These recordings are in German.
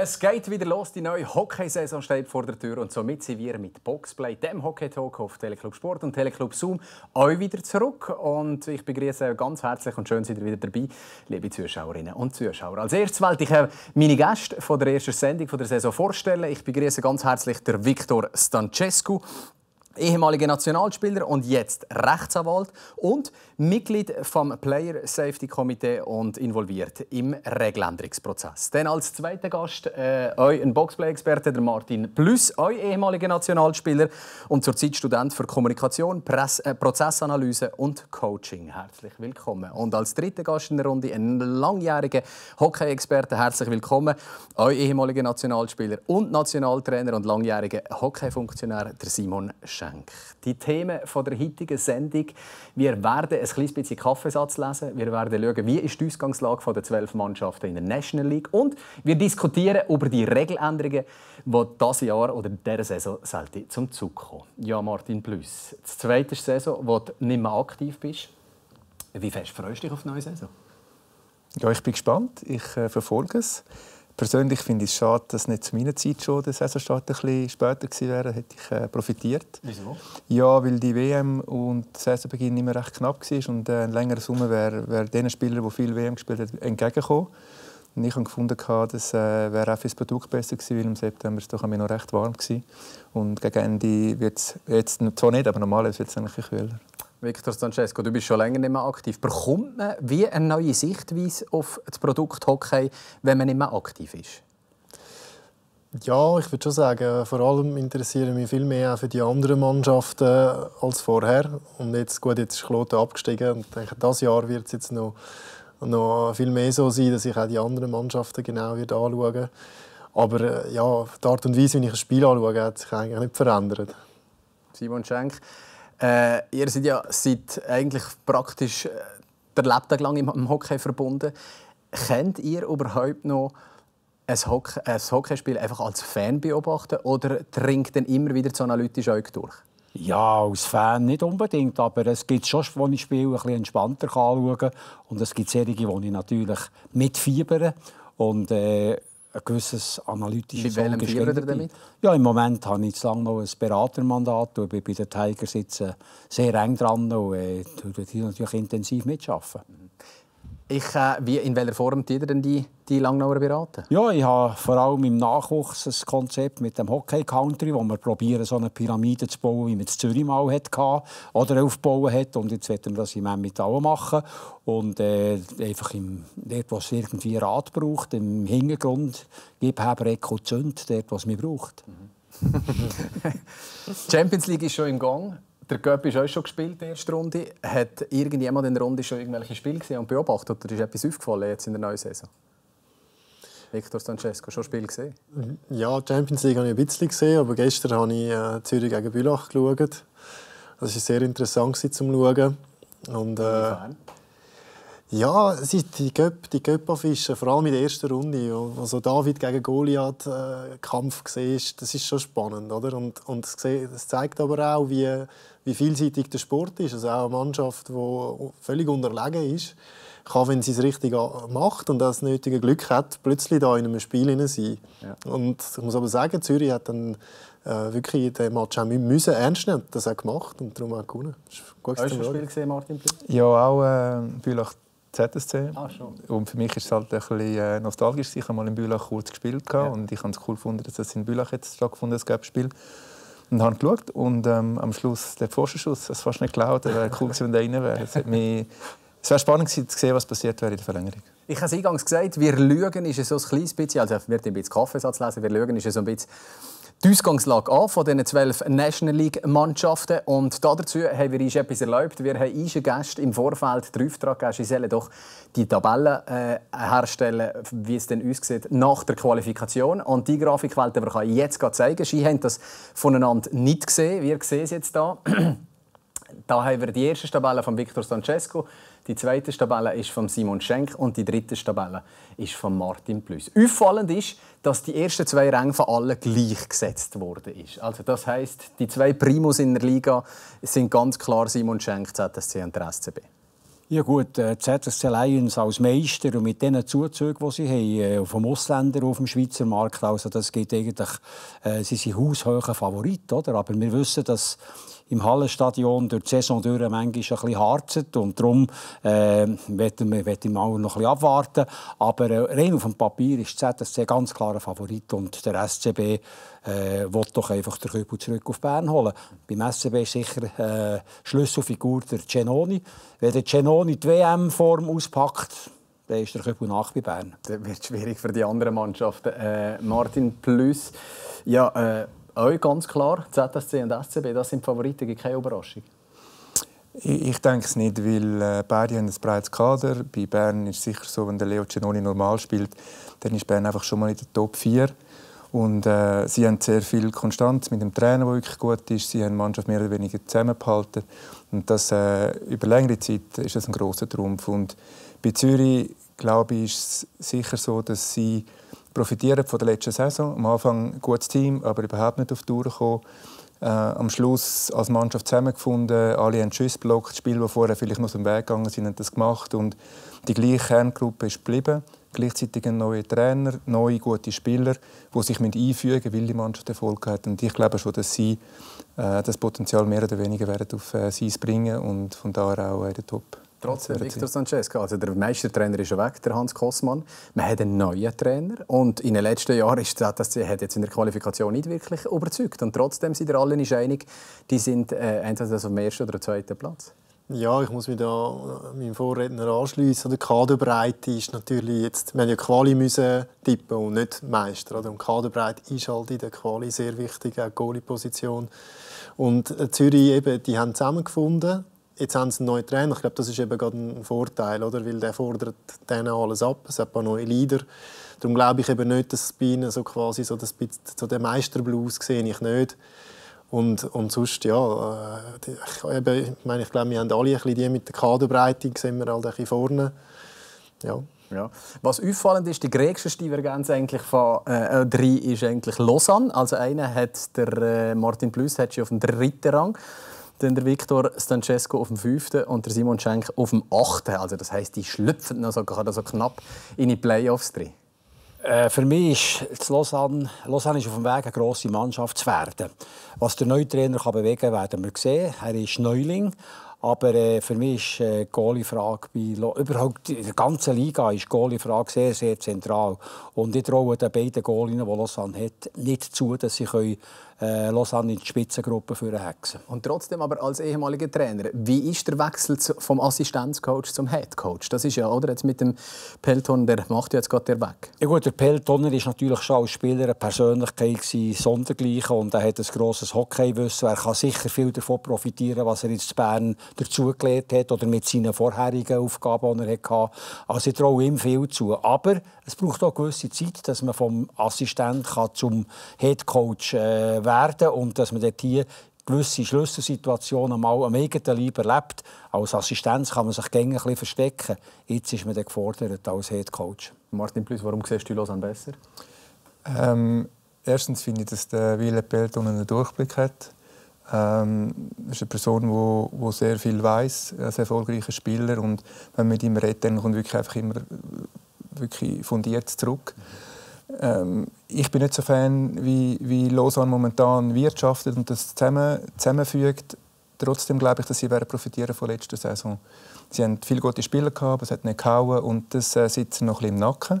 Es geht wieder los, die neue Hockeysaison steht vor der Tür und somit sind wir mit Boxplay, dem Hockey-Talk auf Teleclub Sport und Teleclub Zoom, euch wieder zurück und ich begrüße euch ganz herzlich und schön dass ihr wieder dabei, liebe Zuschauerinnen und Zuschauer. Als erstes wollte ich äh, meine Gäste von der ersten Sendung der Saison vorstellen. Ich begrüße ganz herzlich der Viktor Stancescu, ehemaliger Nationalspieler und jetzt Rechtsanwalt und Mitglied vom Player Safety Komitee und involviert im Regeländerungsprozess. Dann als zweiter Gast äh, ein Boxplay-Experte, der Martin Plüss, euer ehemaliger Nationalspieler und zurzeit Student für Kommunikation, Press äh, Prozessanalyse und Coaching. Herzlich willkommen. Und als dritter Gast in der Runde ein langjähriger Hockey-Experte. Herzlich willkommen, euer ehemaliger Nationalspieler und Nationaltrainer und langjähriger Hockey-Funktionär, Simon Schenk. Die Themen von der heutigen Sendung: Wir werden ein kleines bisschen Kaffeesatz lesen. Wir werden schauen, wie ist die Ausgangslage der zwölf Mannschaften in der National League und wir diskutieren über die Regeländerungen, die dieses Jahr oder dieser Saison selten zum Zug kommen. Ja, Martin Plüss, die zweite Saison, wo du nicht mehr aktiv bist. Wie fest freust du dich auf die neue Saison? Ja, ich bin gespannt. Ich äh, verfolge es. Persönlich finde ich es schade, dass nicht zu meiner Zeit schon der Saisonstart ein bisschen später gewesen wäre. Hätte ich äh, profitiert. Wieso? Ja, weil die WM und der Saisonbeginn immer recht knapp waren. und äh, ein längerer Sommer wäre wär den Spielern, die viel WM gespielt haben, entgegengekommen. Und ich habe gefunden, das äh, wäre auch für das Produkt besser gewesen, weil im September ist doch noch recht warm gewesen. Und gegen Ende wird es jetzt zwar nicht, aber normalerweise wird es ein bisschen kühler. Victor Francesco, du bist schon länger nicht mehr aktiv. Bekommt man wie eine neue Sichtweise auf das Produkt Hockey, wenn man nicht mehr aktiv ist? Ja, ich würde schon sagen, vor allem interessiere mich viel mehr auch für die anderen Mannschaften als vorher. Und jetzt, gut, jetzt ist Kloten abgestiegen und ich denke, dieses Jahr wird es jetzt noch, noch viel mehr so sein, dass ich auch die anderen Mannschaften genau wird anschaue. Aber äh, ja, die Art und Weise, wie ich ein Spiel anschaue, hat sich eigentlich nicht verändert. Simon Schenk, äh, ihr seid ja seit eigentlich praktisch äh, der Lebtag lang im, Hockey verbunden. Kennt ihr überhaupt noch ein, Hockey, ein Hockeyspiel einfach als Fan beobachten oder dringt dann immer wieder das analytische Auge durch? Ja, als Fan nicht unbedingt, aber es gibt schon, wo ich Spiele ein bisschen entspannter anschauen kann. Und es gibt Serien, die ich natürlich mitfiebern. Und äh, ein gewisses analytisches Bei welchem Firmen damit? Ja, im Moment habe ich lange noch ein Beratermandat Ich bin bei den Tigers jetzt äh, sehr eng dran und äh, natürlich intensiv mitschaffen. Mhm. Ich, äh, wie, in welcher Form tut ihr denn die, die Langnauer beraten? Ja, ich habe vor allem im Nachwuchs ein Konzept mit dem Hockey Country, wo wir probieren, so eine Pyramide zu bauen, wie man es Zürich mal hatte oder aufbauen hat. Und jetzt werden wir das im Emmental machen. Und äh, einfach im, dort, was irgendwie Rat braucht, im Hintergrund, gib Heber, Eko, Zünd, dort, was man braucht. Mhm. Champions League ist schon im Gang der Göpp ist auch schon gespielt in der ersten Runde. Hat irgendjemand in der Runde schon irgendwelche Spiele gesehen und beobachtet? Oder ist etwas aufgefallen jetzt in der neuen Saison? Victor Francesco, schon Spiel gesehen? Mhm. Ja, Champions League habe ich ein bisschen gesehen, aber gestern habe ich äh, Zürich gegen Bülach geschaut. Das war sehr interessant zu Schauen. Und, äh, ja, es ist die Göpp, die Göppa-Fische, vor allem in der ersten Runde, wo David gegen Goliath äh, Kampf war, das ist schon spannend, oder? Und, und es, zeigt aber auch, wie, wie vielseitig der Sport ist. Also auch eine Mannschaft, die völlig unterlegen ist, kann, wenn sie es richtig macht und das nötige Glück hat, plötzlich da in einem Spiel sein. Ja. Und ich muss aber sagen, Zürich hat dann äh, wirklich den Match auch müssen ernst nehmen. Das hat gemacht und darum auch gewonnen. Hast du das Spiel gesehen, Martin? Ja, auch äh, Bülach ZSC. Ah, und für mich ist es halt ein bisschen äh, nostalgisch. Ich habe mal in Bülach kurz gespielt ja. und ich fand es cool dass es in Bülach jetzt stattgefunden hat, das Spiel. Und habe geschaut und ähm, am Schluss der Pfostenschuss, das fast nicht geklaut, das wäre cool wenn der rein wäre. Es, es wäre spannend gewesen, zu sehen, was passiert wäre in der Verlängerung. Ich habe es eingangs gesagt, wir lügen ist so ein kleines bisschen, also wir ein bisschen Kaffeesatz lesen, wir lügen ist so ein bisschen die Ausgangslage an von diesen zwölf National League-Mannschaften. Und dazu haben wir uns etwas erlaubt. Wir haben unseren Gästen im Vorfeld den Auftrag gegeben, sie sollen doch die Tabellen äh, herstellen, wie es denn aussieht, nach der Qualifikation. Und die Grafik wollte wir jetzt zeigen. Sie haben das voneinander nicht gesehen. Wir sehen es jetzt hier. da haben wir die erste Tabelle von Victor Sancesco. Die zweite Tabelle ist von Simon Schenk und die dritte Tabelle ist von Martin Plüss. Auffallend ist, dass die ersten zwei Ränge von allen gleichgesetzt gesetzt worden ist. Also das heißt, die zwei Primus in der Liga sind ganz klar Simon Schenk, ZSC und der SCB. Ja gut, äh, ZSC Lions als Meister und mit den Zuzügen, die sie haben, äh, vom Ausländer auf dem Schweizer Markt, also das geht eigentlich, äh, sie sind haushoher Favorit, oder? Aber wir wissen, dass im Hallenstadion durch die Saison durch manchmal ein bisschen harzet. Und darum äh, werden wir, wir mal noch ein abwarten. Aber äh, rein auf dem Papier ist der ZSC ganz klarer Favorit. Und der SCB äh, will doch einfach den Köpel zurück auf Bern holen. Beim SCB ist sicher äh, Schlüsselfigur der Cenoni. Wenn der Cenoni die WM-Form auspackt, dann ist der Köpel nach bei Bern. Das wird schwierig für die anderen Mannschaften. Äh, Martin Plüss, ja... Äh euch ganz klar, ZSC und SCB, das sind die Favoriten, gibt keine Überraschung. Ich, denke es nicht, weil äh, beide haben ein breites Kader. Bei Bern ist es sicher so, wenn der Leo Cenoni normal spielt, dann ist Bern einfach schon mal in der Top 4. Und äh, sie haben sehr viel Konstanz mit dem Trainer, der wirklich gut ist. Sie haben die Mannschaft mehr oder weniger zusammengehalten. Und das äh, über längere Zeit ist das ein großer Trumpf. Und bei Zürich, glaube ich, ist es sicher so, dass sie profitieren von der letzten Saison. Am Anfang ein gutes Team, aber überhaupt nicht auf die Tour gekommen. Äh, am Schluss als Mannschaft zusammengefunden, alle haben Schuss blockt, Spiel, die vorher vielleicht aus dem Weg gegangen sind, haben das gemacht und die gleiche Kerngruppe ist geblieben. Gleichzeitig ein neuer Trainer, neue gute Spieler, die sich einfügen müssen, weil die Mannschaft Erfolg hat. Und ich glaube schon, dass sie äh, das Potenzial mehr oder weniger werden auf äh, sie bringen und von daher auch in der Top. Trotzdem Victor Sanchez. Also der Meistertrainer ist schon weg, der Hans Kossmann. Man hat einen neuen Trainer und in den letzten Jahren ist das, dass sie jetzt in der Qualifikation nicht wirklich überzeugt. Und trotzdem sind alle nicht einig, die sind äh, entweder auf dem ersten oder zweiten Platz. Ja, ich muss mich da äh, meinem Vorredner anschließen. Also, die Kaderbreite ist natürlich jetzt, wir haben ja Quali müssen tippen und nicht Meister. Oder? Und Kaderbreite ist halt in der Quali sehr wichtig, auch Goalie-Position. Und äh, Zürich eben, die haben zusammengefunden Jetzt haben sie einen neuen Trainer. Ich glaube, das ist eben gerade ein Vorteil, oder? weil der fordert denen alles ab. Es hat ein paar neue Leader. Darum glaube ich eben nicht, dass es bei ihnen so quasi so, das, so der Meisterblues sehe ich nicht. Und, und sonst, ja, äh, ich, eben, ich, meine, ich glaube, wir haben alle ein bisschen die mit der Kaderbreite, sehen wir halt ein bisschen vorne. Ja. Ja. Was auffallend ist, die größte Divergenz eigentlich von äh, äh, drei ist eigentlich Lausanne. Also einer hat der äh, Martin Plus hat sie auf dem dritten Rang. Dann der Viktor Stancesco auf dem 5. und der Simon Schenk auf dem 8. Also das heisst, die schlüpfen noch so, also knapp in die Playoffs drin. Äh, für mich ist Lausanne, Lausanne ist auf dem Weg, eine grosse Mannschaft zu werden. Was der neue Trainer kann bewegen kann, werden wir sehen. Er ist Neuling. Aber äh, für mich ist äh, Goalie-Frage bei überhaupt in der ganzen Liga ist Goalie-Frage sehr, sehr zentral. Und ich traue den beiden Goalien, die Lausanne hat, nicht zu, dass sie können äh, Lausanne in die Spitzengruppe für eine Hexe. Und trotzdem aber als ehemaliger Trainer, wie ist der Wechsel vom Assistenzcoach zum Headcoach? Das ist ja, oder? Jetzt mit dem Pelton, der macht jetzt gerade der Weg. Ja gut, der Peltoner ist natürlich schon als Spieler eine Persönlichkeit sondergleichen und er hat ein grosses Hockeywissen. Er kann sicher viel davon profitieren, was er jetzt in Bern dazugelernt hat oder mit seinen vorherigen Aufgaben, die er hatte. Also ich traue ihm viel zu. Aber es braucht auch gewisse Zeit, dass man vom Assistent kann zum Headcoach äh, werden und dass man dort hier gewisse Schlüsselsituationen mal am eigenen Leib erlebt. Als Assistenz kann man sich gerne ein bisschen verstecken. Jetzt ist man dann gefordert als Head Coach. Martin Plüss, warum siehst du Lausanne besser? Ähm, erstens finde ich, dass der Wille Pelton einen Durchblick hat. Ähm, ist eine Person, die wo, wo sehr viel weiß, ein sehr erfolgreicher Spieler und wenn man mit ihm redet, dann kommt wirklich einfach immer wirklich fundiert zurück. Mhm. Ähm, ich bin nicht so Fan, wie, wie Lausanne momentan wirtschaftet und das zusammen, zusammenfügt. Trotzdem glaube ich, dass sie profitieren von letzter Saison. Sie haben viele gute Spieler gehabt, aber es hat nicht gehauen und das äh, sitzt noch ein bisschen im Nacken.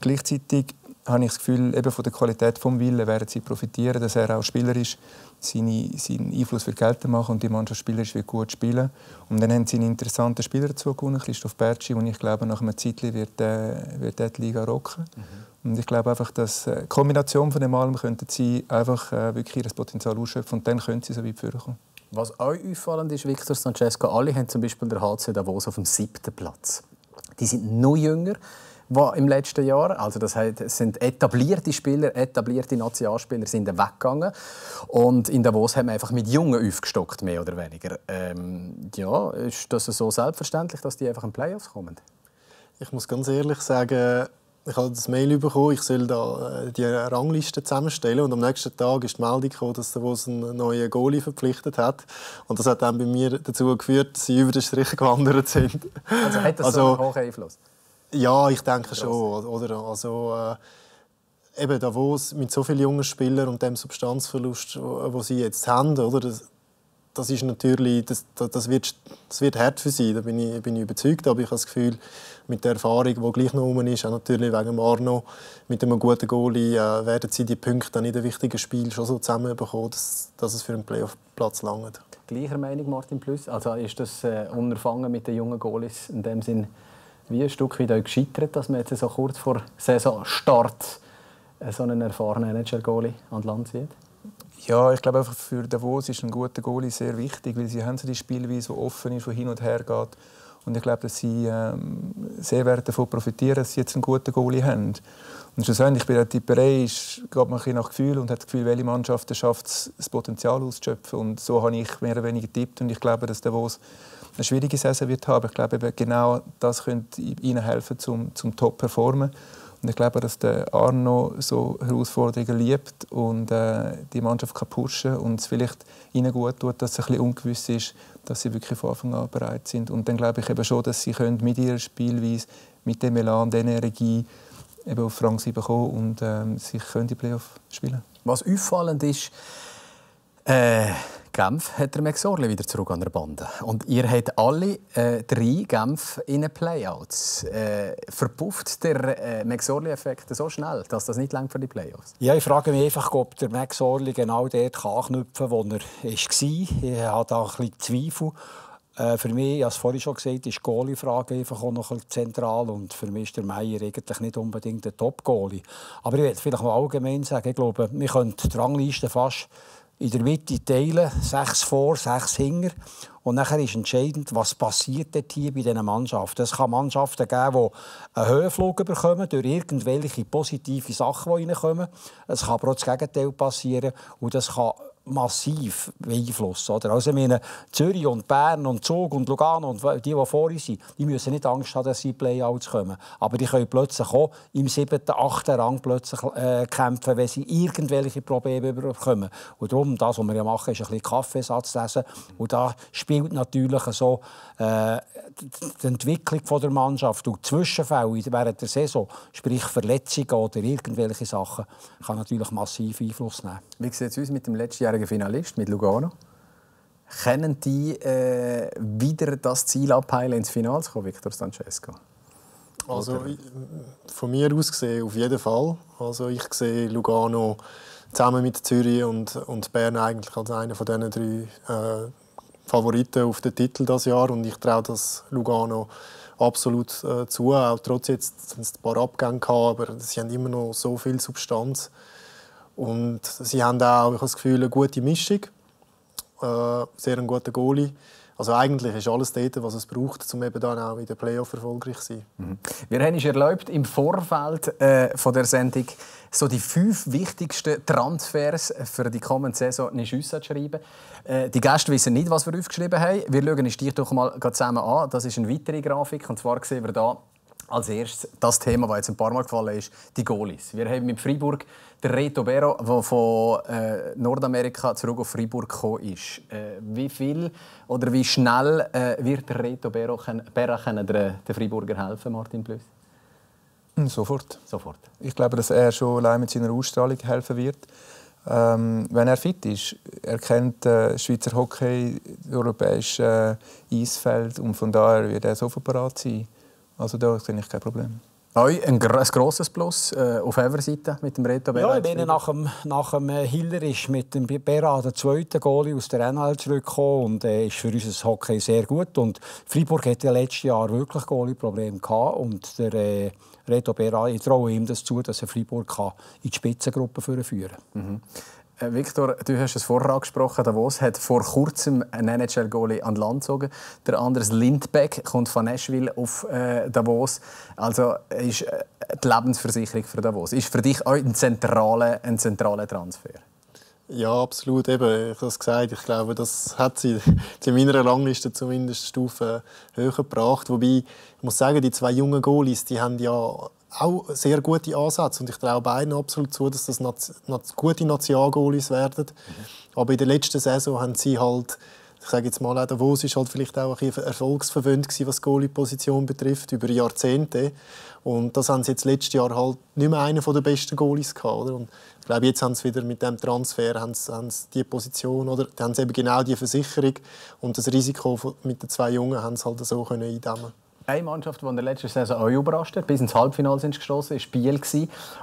Gleichzeitig habe ich das Gefühl, eben von der Qualität des Willen werden sie profitieren, dass er auch spielerisch seine, seinen Einfluss wird geltend machen und die Mannschaft spielerisch wird gut spielen. Und dann haben sie einen interessanten Spieler dazu Christoph Bertschi, und ich glaube, nach einem Zeitchen wird, äh, wird er die Liga rocken. Mhm. Und ich glaube einfach, dass äh, die Kombination von dem allem könnte sie einfach äh, wirklich das Potenzial ausschöpfen und dann können sie so weit vorkommen. Was euch auffallend ist, Victor Sancesco, alle haben zum Beispiel der HC Davos auf dem siebten Platz. Die sind noch jünger im letzten Jahr. Also das heißt, es sind etablierte Spieler, etablierte Nationalspieler sind weggegangen. Und in Davos haben wir einfach mit Jungen aufgestockt, mehr oder weniger. Ähm, ja, ist das so selbstverständlich, dass die einfach in Playoffs kommen? Ich muss ganz ehrlich sagen, ich habe das Mail bekommen, ich soll da äh, die Rangliste zusammenstellen und am nächsten Tag ist die Meldung gekommen, dass Davos einen neuen Goalie verpflichtet hat und das hat dann bei mir dazu geführt, dass sie über den Strich gewandert sind. Also hat das also, so einen hohen Einfluss? Ja, ich denke schon. Oder? Also, äh, eben Davos mit so vielen jungen Spielern und dem Substanzverlust, wo sie jetzt haben, oder? Das, das ist natürlich, das, das, wird, das wird hart für sie, da bin ich, bin ich überzeugt. Aber ich habe das Gefühl, mit der Erfahrung, die gleich noch rum ist, auch natürlich wegen Arno, mit einem guten Goalie, äh, werden sie die Punkte dann in den wichtigen Spielen schon so zusammenbekommen, dass, dass es für einen Playoff-Platz langt. Gleicher Meinung, Martin Plüss? Also ist das äh, Unterfangen mit den jungen Goalies in dem Sinne wie ein Stück weit gescheitert, dass man jetzt so kurz vor Saisonstart so einen erfahrenen Manager-Goalie an Land sieht? Ja, ich glaube einfach für Davos ist ein guter Goalie sehr wichtig, weil sie haben so die Spielweise, die offen ist, die hin und her geht. Und ich glaube, dass sie ähm, sehr wert davon profitieren, dass sie jetzt einen guten Goalie haben. Und schlussendlich bei der Tipperei ist, geht man ein nach Gefühl und hat das Gefühl, welche Mannschaft schafft es, das Potenzial auszuschöpfen. Und so habe ich mehr oder weniger getippt und ich glaube, dass Davos eine schwierige Saison wird haben. Ich glaube, genau das könnte ihnen helfen, zum, zum Top performen. Und ich glaube, dass der Arno so Herausforderungen liebt und äh, die Mannschaft kann pushen und es vielleicht ihnen gut tut, dass es ein bisschen ungewiss ist, dass sie wirklich von Anfang an bereit sind. Und dann glaube ich eben schon, dass sie können mit ihrer Spielweise, mit dem Elan, dieser Energie eben auf Rang 7 kommen und äh, sie können die Playoff spielen. Was auffallend ist, äh Genf hat der Max Orli wieder zurück an der Bande. Und ihr habt alle äh, drei Genf in den Playouts. Äh, verpufft der äh, Max Orli-Effekt so schnell, dass das nicht langt für die Playoffs? Ja, ich frage mich einfach, ob der Max Orli genau dort anknüpfen kann, wo er war. Ich habe da ein bisschen Zweifel. Äh, für mich, ich habe es vorhin schon gesagt, ist die Goalie-Frage einfach auch noch ein bisschen zentral. Und für mich ist der Meier eigentlich nicht unbedingt der Top-Goalie. Aber ich werde vielleicht mal allgemein sagen, ich glaube, wir können die Rangliste fast in der Mitte teilen, sechs vor, sechs hinger. Und nachher ist entscheidend, was passiert dort hier bei diesen Mannschaften. Es kann Mannschaften geben, die einen Höhenflug bekommen durch irgendwelche positive Sachen, die reinkommen. Es kann aber auch das Gegenteil passieren. Und das kann massiv beeinflussen. Also meine, Zürich und Bern und Zug und Lugano und die, die vor uns sind, die müssen nicht Angst haben, dass sie in Playouts kommen. Aber die können plötzlich auch im siebten, achten Rang plötzlich, äh, kämpfen, wenn sie irgendwelche Probleme bekommen. Und darum, das, was wir ja machen, ist ein bisschen Kaffeesatz lesen. Und da spielt natürlich so äh, die Entwicklung der Mannschaft und Zwischenfälle während der Saison, sprich Verletzungen oder irgendwelche Sachen, kann natürlich massiv Einfluss nehmen. Wie sieht es uns mit dem letzten Jahr letztjähriger Finalist mit Lugano. Können die äh, wieder das Ziel abheilen, ins Finale zu kommen, Victor Sancesco? Also von mir aus gesehen auf jeden Fall. Also ich sehe Lugano zusammen mit Zürich und, und Bern eigentlich als einer von diesen drei äh, Favoriten auf den Titel das Jahr und ich traue das Lugano absolut äh, zu, auch trotz jetzt ein paar Abgänge gab, aber sie haben immer noch so viel Substanz und sie haben da auch, ich das Gefühl, eine gute Mischung. Äh, sehr einen guten Goalie. Also eigentlich ist alles dort, was es braucht, um eben dann auch in den Playoffs erfolgreich zu sein. Mhm. Wir haben es erlaubt, im Vorfeld äh, von der Sendung so die fünf wichtigsten Transfers für die kommende Saison in Schüsse zu schreiben. Äh, die Gäste wissen nicht, was wir aufgeschrieben haben. Wir schauen uns dir doch mal zusammen an. Das ist eine weitere Grafik. Und zwar sehen wir hier als erstes das Thema, das jetzt ein paar Mal gefallen ist, die Goalies. Wir haben mit Freiburg den Reto Bero, der von äh, Nordamerika zurück auf Freiburg gekommen ist. Äh, wie viel oder wie schnell äh, wird der Reto Bero, Bero können den, den Freiburger helfen, Martin Blüss? Hm, sofort. Sofort. Ich glaube, dass er schon allein mit seiner Ausstrahlung helfen wird. Ähm, wenn er fit ist, er kennt äh, Schweizer Hockey, europäisches äh, Eisfeld und von daher wird er sofort bereit sein. Also da sehe ich kein Problem. Neu, ein, ein grosses Plus äh, auf eurer Seite mit dem Reto Berra. Ja, ich bin nach dem, nach dem äh, Hiller ist mit dem Berra, der zweite Goalie aus der NL zurückgekommen und äh, ist für unser Hockey sehr gut. Und Freiburg hatte ja letztes Jahr wirklich Goalie-Probleme gehabt und der äh, Reto Berra, ich traue ihm das zu, dass er Freiburg kann in die Spitzengruppe führen kann. Mhm. Äh, Victor, du hast es vorher angesprochen, Davos hat vor kurzem einen NHL-Goalie an Land gezogen. Der Anders Lindbeck kommt von Nashville auf äh, Davos. Also ist äh, die Lebensversicherung für Davos. Ist für dich auch ein zentraler, ein zentraler Transfer? Ja, absolut. Eben, ich habe es gesagt. Ich glaube, das hat sie in meiner Rangliste zumindest Stufe äh, höher gebracht. Wobei, ich muss sagen, die zwei jungen Goalies, die haben ja auch sehr gute Ansätze und ich traue beiden absolut zu, dass das gute Nationalgoalies werden. Mhm. Aber in der letzten Saison haben sie halt, ich sage jetzt mal, auch Davos war halt vielleicht auch ein erfolgsverwöhnt gewesen, was die Goalie-Position betrifft, über Jahrzehnte. Und das haben sie jetzt letztes Jahr halt nicht mehr einen der besten Goalies gehabt, oder? Und ich glaube, jetzt haben sie wieder mit dem Transfer haben sie, haben sie die Position oder haben sie eben genau die Versicherung und das Risiko mit den zwei Jungen haben sie halt so eindämmen können eine Mannschaft, die in der letzten Saison euch überrascht hat, bis ins Halbfinale sind gestossen, ist Biel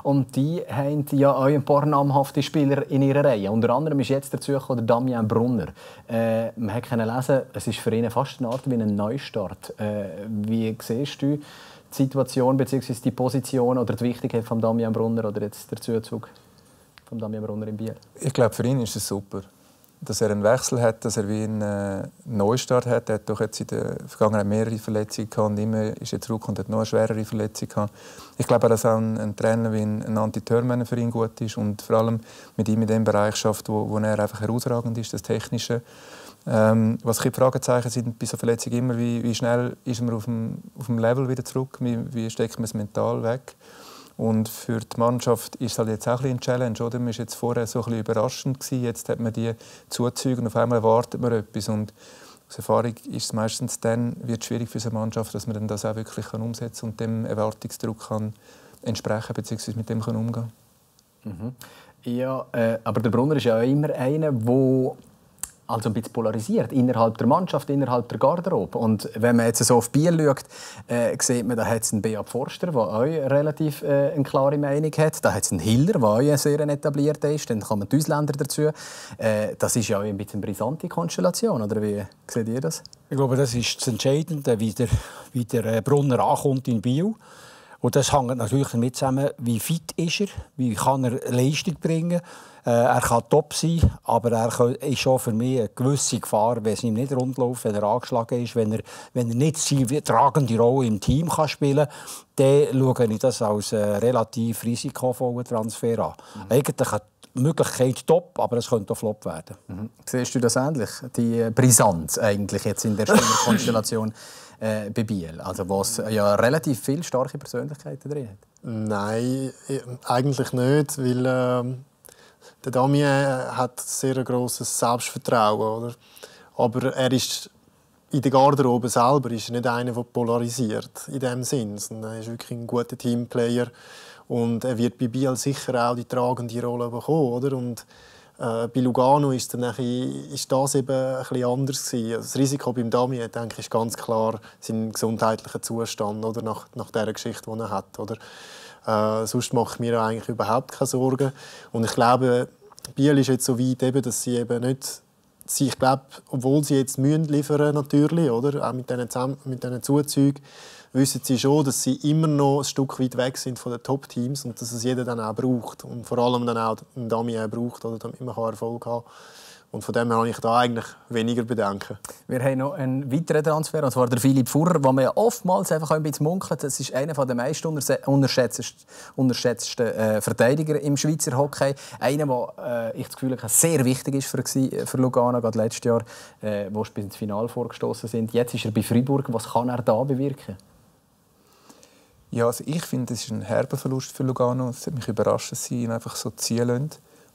Und die haben ja auch ein paar namhafte Spieler in ihrer Reihe. Unter anderem ist jetzt dazu der Damian Brunner. Äh, man konnte lesen, es ist für ihn fast eine Art wie ein Neustart. Äh, wie siehst du die Situation bzw. die Position oder die Wichtigkeit von Damian Brunner oder jetzt der Zuzug von Damian Brunner in Biel? Ich glaube, für ihn ist es super dass er einen Wechsel hat, dass er wie einen äh, Neustart hat. Er hat doch jetzt in der Vergangenheit mehrere Verletzungen gehabt und immer ist er zurück und hat noch eine schwerere Verletzung gehabt. Ich glaube, dass auch dass ein Trainer wie ein, ein anti für ihn gut ist und vor allem mit ihm in dem Bereich schafft, wo, wo er einfach herausragend ist, das Technische. Ähm, was ein Fragezeichen sind bei so Verletzungen immer, wie, wie schnell ist man auf dem, auf dem Level wieder zurück, wie, wie steckt man es mental weg. Und für die Mannschaft ist es halt jetzt auch ein, Challenge. Oder? Man war jetzt vorher so ein bisschen überraschend. Gewesen. Jetzt hat man die Zuzüge und auf einmal erwartet man etwas. Und aus Erfahrung ist es meistens dann wird schwierig für eine Mannschaft, dass man dann das auch wirklich kann umsetzen und dem Erwartungsdruck kann entsprechen bzw. mit dem kann umgehen kann. Mhm. Ja, äh, aber der Brunner ist ja immer einer, der also ein bisschen polarisiert, innerhalb der Mannschaft, innerhalb der Garderobe. Und wenn man jetzt so auf Biel schaut, äh, sieht man, da hat es einen Beat Forster, der auch relativ äh, eine klare Meinung hat. Da hat es einen Hiller, der auch sehr etabliert ist. Dann kommen die Ausländer dazu. Äh, das ist ja auch ein bisschen eine brisante Konstellation, oder wie seht ihr das? Ich glaube, das ist das Entscheidende, wie der, wie der äh, Brunner ankommt in Biel. Und das hängt natürlich mit zusammen, wie fit ist er, wie kann er Leistung bringen kann. Äh, er kann top sein, aber er ist schon für mich eine gewisse Gefahr, wenn es ihm nicht rundläuft, wenn er angeschlagen ist, wenn er, wenn er nicht seine tragende Rolle im Team kann spielen kann, dann schaue ich das als äh, relativ risikovollen Transfer an. Mhm. Eigentlich eine Möglichkeit top, aber es könnte auch flop werden. Mhm. Siehst du das ähnlich? Die äh, Brisanz eigentlich jetzt in der Konstellation äh, bei Biel, also wo es ja relativ viele starke Persönlichkeiten drin hat. Nein, eigentlich nicht, weil... Äh der Damien äh, hat sehr ein grosses Selbstvertrauen. Oder? Aber er ist in der Garderobe selber ist er nicht einer, der polarisiert in dem Sinn, er ist wirklich ein guter Teamplayer und er wird bei Biel sicher auch die tragende Rolle bekommen, oder? Und äh, bei Lugano ist, dann bisschen, ist das eben ein anders gewesen. Also das Risiko beim Damien, denke ich, ist ganz klar sein gesundheitlicher Zustand oder nach, nach der Geschichte, die er hat, oder? Äh, sonst mache ich mir eigentlich überhaupt keine Sorgen. Und ich glaube, Biel ist jetzt so weit, eben, dass sie eben nicht sie, ich glaube, obwohl sie jetzt mühen liefern natürlich, oder auch mit diesen, Zusamm mit diesen Zuzügen, wissen sie schon, dass sie immer noch ein Stück weit weg sind von den Top-Teams und dass es jeder dann auch braucht und vor allem dann auch ein Dummy braucht, oder damit man Erfolg haben kann. Und von dem habe ich da eigentlich weniger Bedenken. Wir haben noch einen weiteren Transfer, und zwar der Philipp Furrer, den man ja oftmals einfach ein bisschen munkelt. Das ist einer der meist unterschätzten, äh, Verteidiger im Schweizer Hockey. Einer, der äh, ich das Gefühl habe, sehr wichtig ist für, äh, für Lugano, gerade letztes Jahr, äh, wo sie bis ins Finale vorgestoßen sind. Jetzt ist er bei Freiburg. Was kann er da bewirken? Ja, also ich finde, es ist ein herber Verlust für Lugano. Es hat mich überrascht, dass sie ihn einfach so ziehen lassen.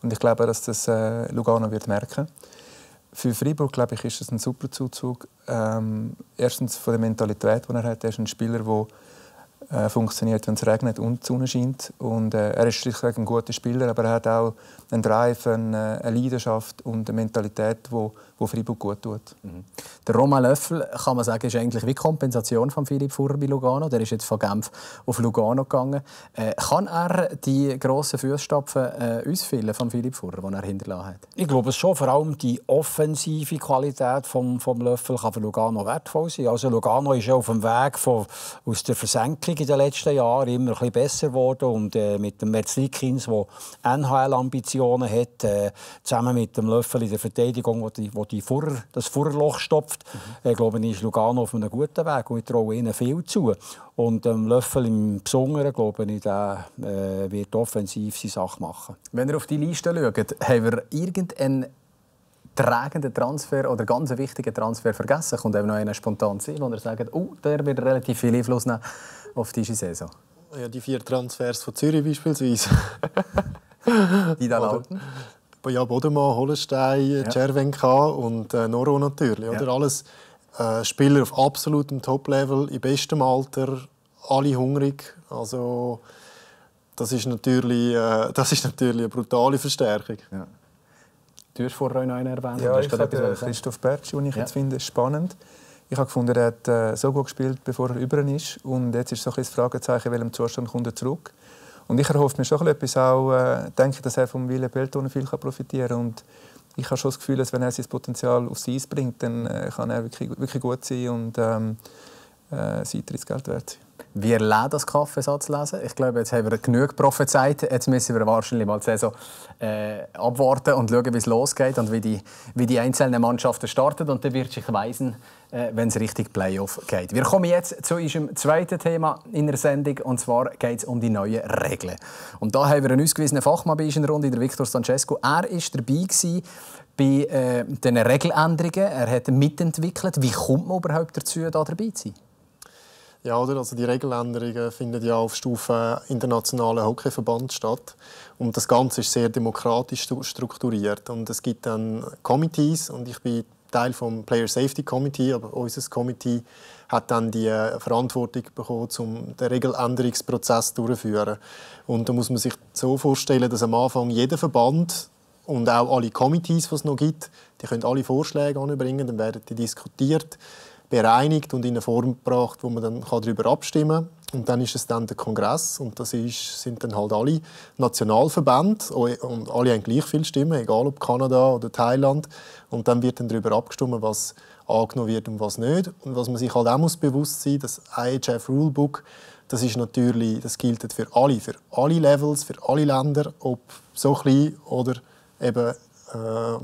Und ich glaube, dass das äh, Lugano wird merken. Für Freiburg glaube ich, ist das ein super Zuzug. Ähm, erstens von der Mentalität, die er hat. Er ist ein Spieler, der äh, funktioniert, wenn es regnet und die Sonne scheint. Und, äh, er ist sicherlich ein guter Spieler, aber er hat auch einen Drive, eine, äh, eine Leidenschaft und eine Mentalität, die, die Freiburg gut tut. Mhm. Der Roman Löffel, kann man sagen, ist eigentlich wie Kompensation von Philipp Fuhrer bei Lugano. Der ist jetzt von Genf auf Lugano gegangen. Äh, kann er die grossen Fußstapfen äh, ausfüllen von Philipp Furrer, die er hinterlassen hat? Ich glaube es schon. Vor allem die offensive Qualität vom, vom Löffel kann für Lugano wertvoll sein. Also Lugano ist ja auf dem Weg von, aus der Versenkung Entwicklung in den letzten Jahren immer ein bisschen besser geworden. Und äh, mit dem Merzlikins, der NHL-Ambitionen hat, äh, zusammen mit dem Löffel in der Verteidigung, wo die, wo die Furrer, das Furrloch stopft, mhm. äh, glaube ich, ist Lugano auf einem guten Weg. Und ich traue ihnen viel zu. Und ähm, Löffel im Besonderen, glaube ich, der, äh, wird offensiv seine Sache machen. Wenn ihr auf die Liste schaut, haben wir irgendeinen tragenden Transfer oder ganz wichtigen Transfer vergessen. Kommt eben noch einer spontan zu, wo ihr sagt, oh, der wird relativ viel Einfluss nehmen auf diese Saison? Ja, die vier Transfers von Zürich beispielsweise. die da lauten? Ja, Bodemann, Hollenstein, ja. und äh, Noro natürlich. Oder? Alles äh, Spieler auf absolutem Top-Level, im besten Alter, alle hungrig. Also, das ist natürlich, äh, das ist natürlich eine brutale Verstärkung. Ja. Du hast vorhin noch einen erwähnt. Ja, ich habe äh, Christoph Bertsch, den ich ja. jetzt finde, spannend finde. Ich habe gefunden, er hat äh, so gut gespielt, bevor er über ist. Und jetzt ist so ein das Fragezeichen, in welchem Zustand kommt er zurück. Und ich erhoffe mir schon etwas. Auch äh, denke, dass er vom Wille Peltonen viel profitieren kann. Und ich habe schon das Gefühl, dass wenn er sein Potenzial aufs Eis bringt, dann äh, kann er wirklich, wirklich gut sein und ähm, äh, sein Eintrittsgeld wert sein wir lassen das Kaffeesatz lesen. Ich glaube, jetzt haben wir genug prophezeit. Jetzt müssen wir wahrscheinlich mal die Saison äh, abwarten und schauen, wie es losgeht und wie die, wie die einzelnen Mannschaften starten. Und dann wird sich weisen, äh, wenn es richtig Playoff geht. Wir kommen jetzt zu unserem zweiten Thema in der Sendung. Und zwar geht es um die neuen Regeln. Und da haben wir einen ausgewiesenen Fachmann bei uns in der Runde, der Victor Sancesco. Er war dabei gewesen bei äh, den Regeländerungen. Er hat mitentwickelt. Wie kommt man überhaupt dazu, da dabei zu sein? Ja, oder? Also die Regeländerungen finden ja auf Stufe internationalen Hockeyverband statt und das Ganze ist sehr demokratisch strukturiert und es gibt dann Committees und ich bin Teil vom Player Safety Committee, aber unser Committee hat dann die äh, Verantwortung bekommen, um den Regeländerungsprozess durchzuführen. Und da muss man sich so vorstellen, dass am Anfang jeder Verband und auch alle Committees, die es noch gibt, die können alle Vorschläge anbringen, dann werden die diskutiert bereinigt und in eine Form gebracht, wo man dann darüber abstimmen kann. Und dann ist es dann der Kongress und das ist, sind dann halt alle Nationalverbände und alle haben gleich viele Stimmen, egal ob Kanada oder Thailand. Und dann wird dann darüber abgestimmt, was angenommen wird und was nicht. Und was man sich halt auch muss bewusst sein muss, das IHF Rulebook, das ist natürlich, das gilt für alle, für alle Levels, für alle Länder, ob so klein oder eben äh,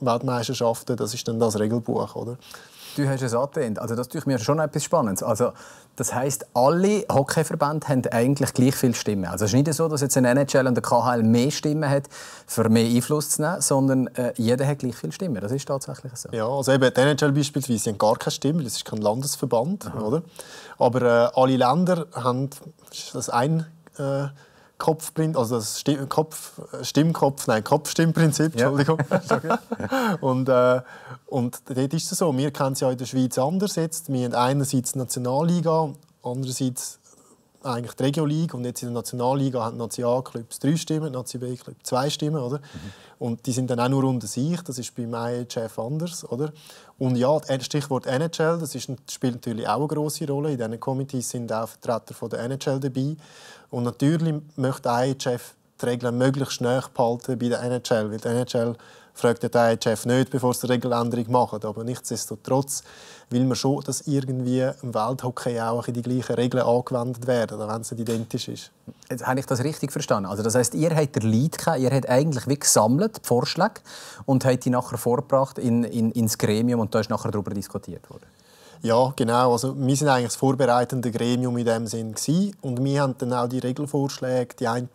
Weltmeisterschaften, das ist dann das Regelbuch, oder? du hast es angetönt. Also das tut mir schon etwas Spannendes. Also das heißt, alle Hockeyverbände haben eigentlich gleich viele Stimmen. Also es ist nicht so, dass jetzt ein NHL und der KHL mehr Stimmen hat, für mehr Einfluss zu nehmen, sondern äh, jeder hat gleich viele Stimmen. Das ist tatsächlich so. Ja, also eben die NHL beispielsweise haben gar keine Stimme, das ist kein Landesverband, Aha. oder? Aber äh, alle Länder haben das ein äh, Kopfprin also das Stimm Kopf äh, Stimmkopf, nein, Kopfstimmprinzip, Entschuldigung. Ja. und, äh, und dort ist es so, wir kennen es ja in der Schweiz anders jetzt. Wir haben einerseits die Nationalliga, andererseits eigentlich die Regio und jetzt in der Nationalliga haben Nazi A-Clubs drei Stimmen, Nazi B-Club zwei Stimmen, oder? Mhm. Und die sind dann auch nur unter sich, das ist beim IHF anders, oder? Und ja, Stichwort NHL, das ist, spielt natürlich auch eine große Rolle. In diesen Committees sind auch Vertreter von der NHL dabei und natürlich möchte der IHF die Regeln möglichst nahe behalten bei der NHL, weil die NHL fragt den IHF nicht, bevor sie eine Regeländerung machen. Aber nichtsdestotrotz will man schon, dass irgendwie im Welthockey auch die gleichen Regeln angewendet werden, auch wenn es nicht identisch ist. Jetzt habe ich das richtig verstanden. Also das heißt, ihr habt der Lead gehabt, ihr habt eigentlich wie gesammelt die Vorschläge und habt die nachher vorgebracht in, in, ins Gremium und da ist nachher darüber diskutiert worden. Ja, genau. Also wir sind eigentlich das vorbereitende Gremium in dem Sinn gewesen. und wir haben dann auch die Regelvorschläge. Die einen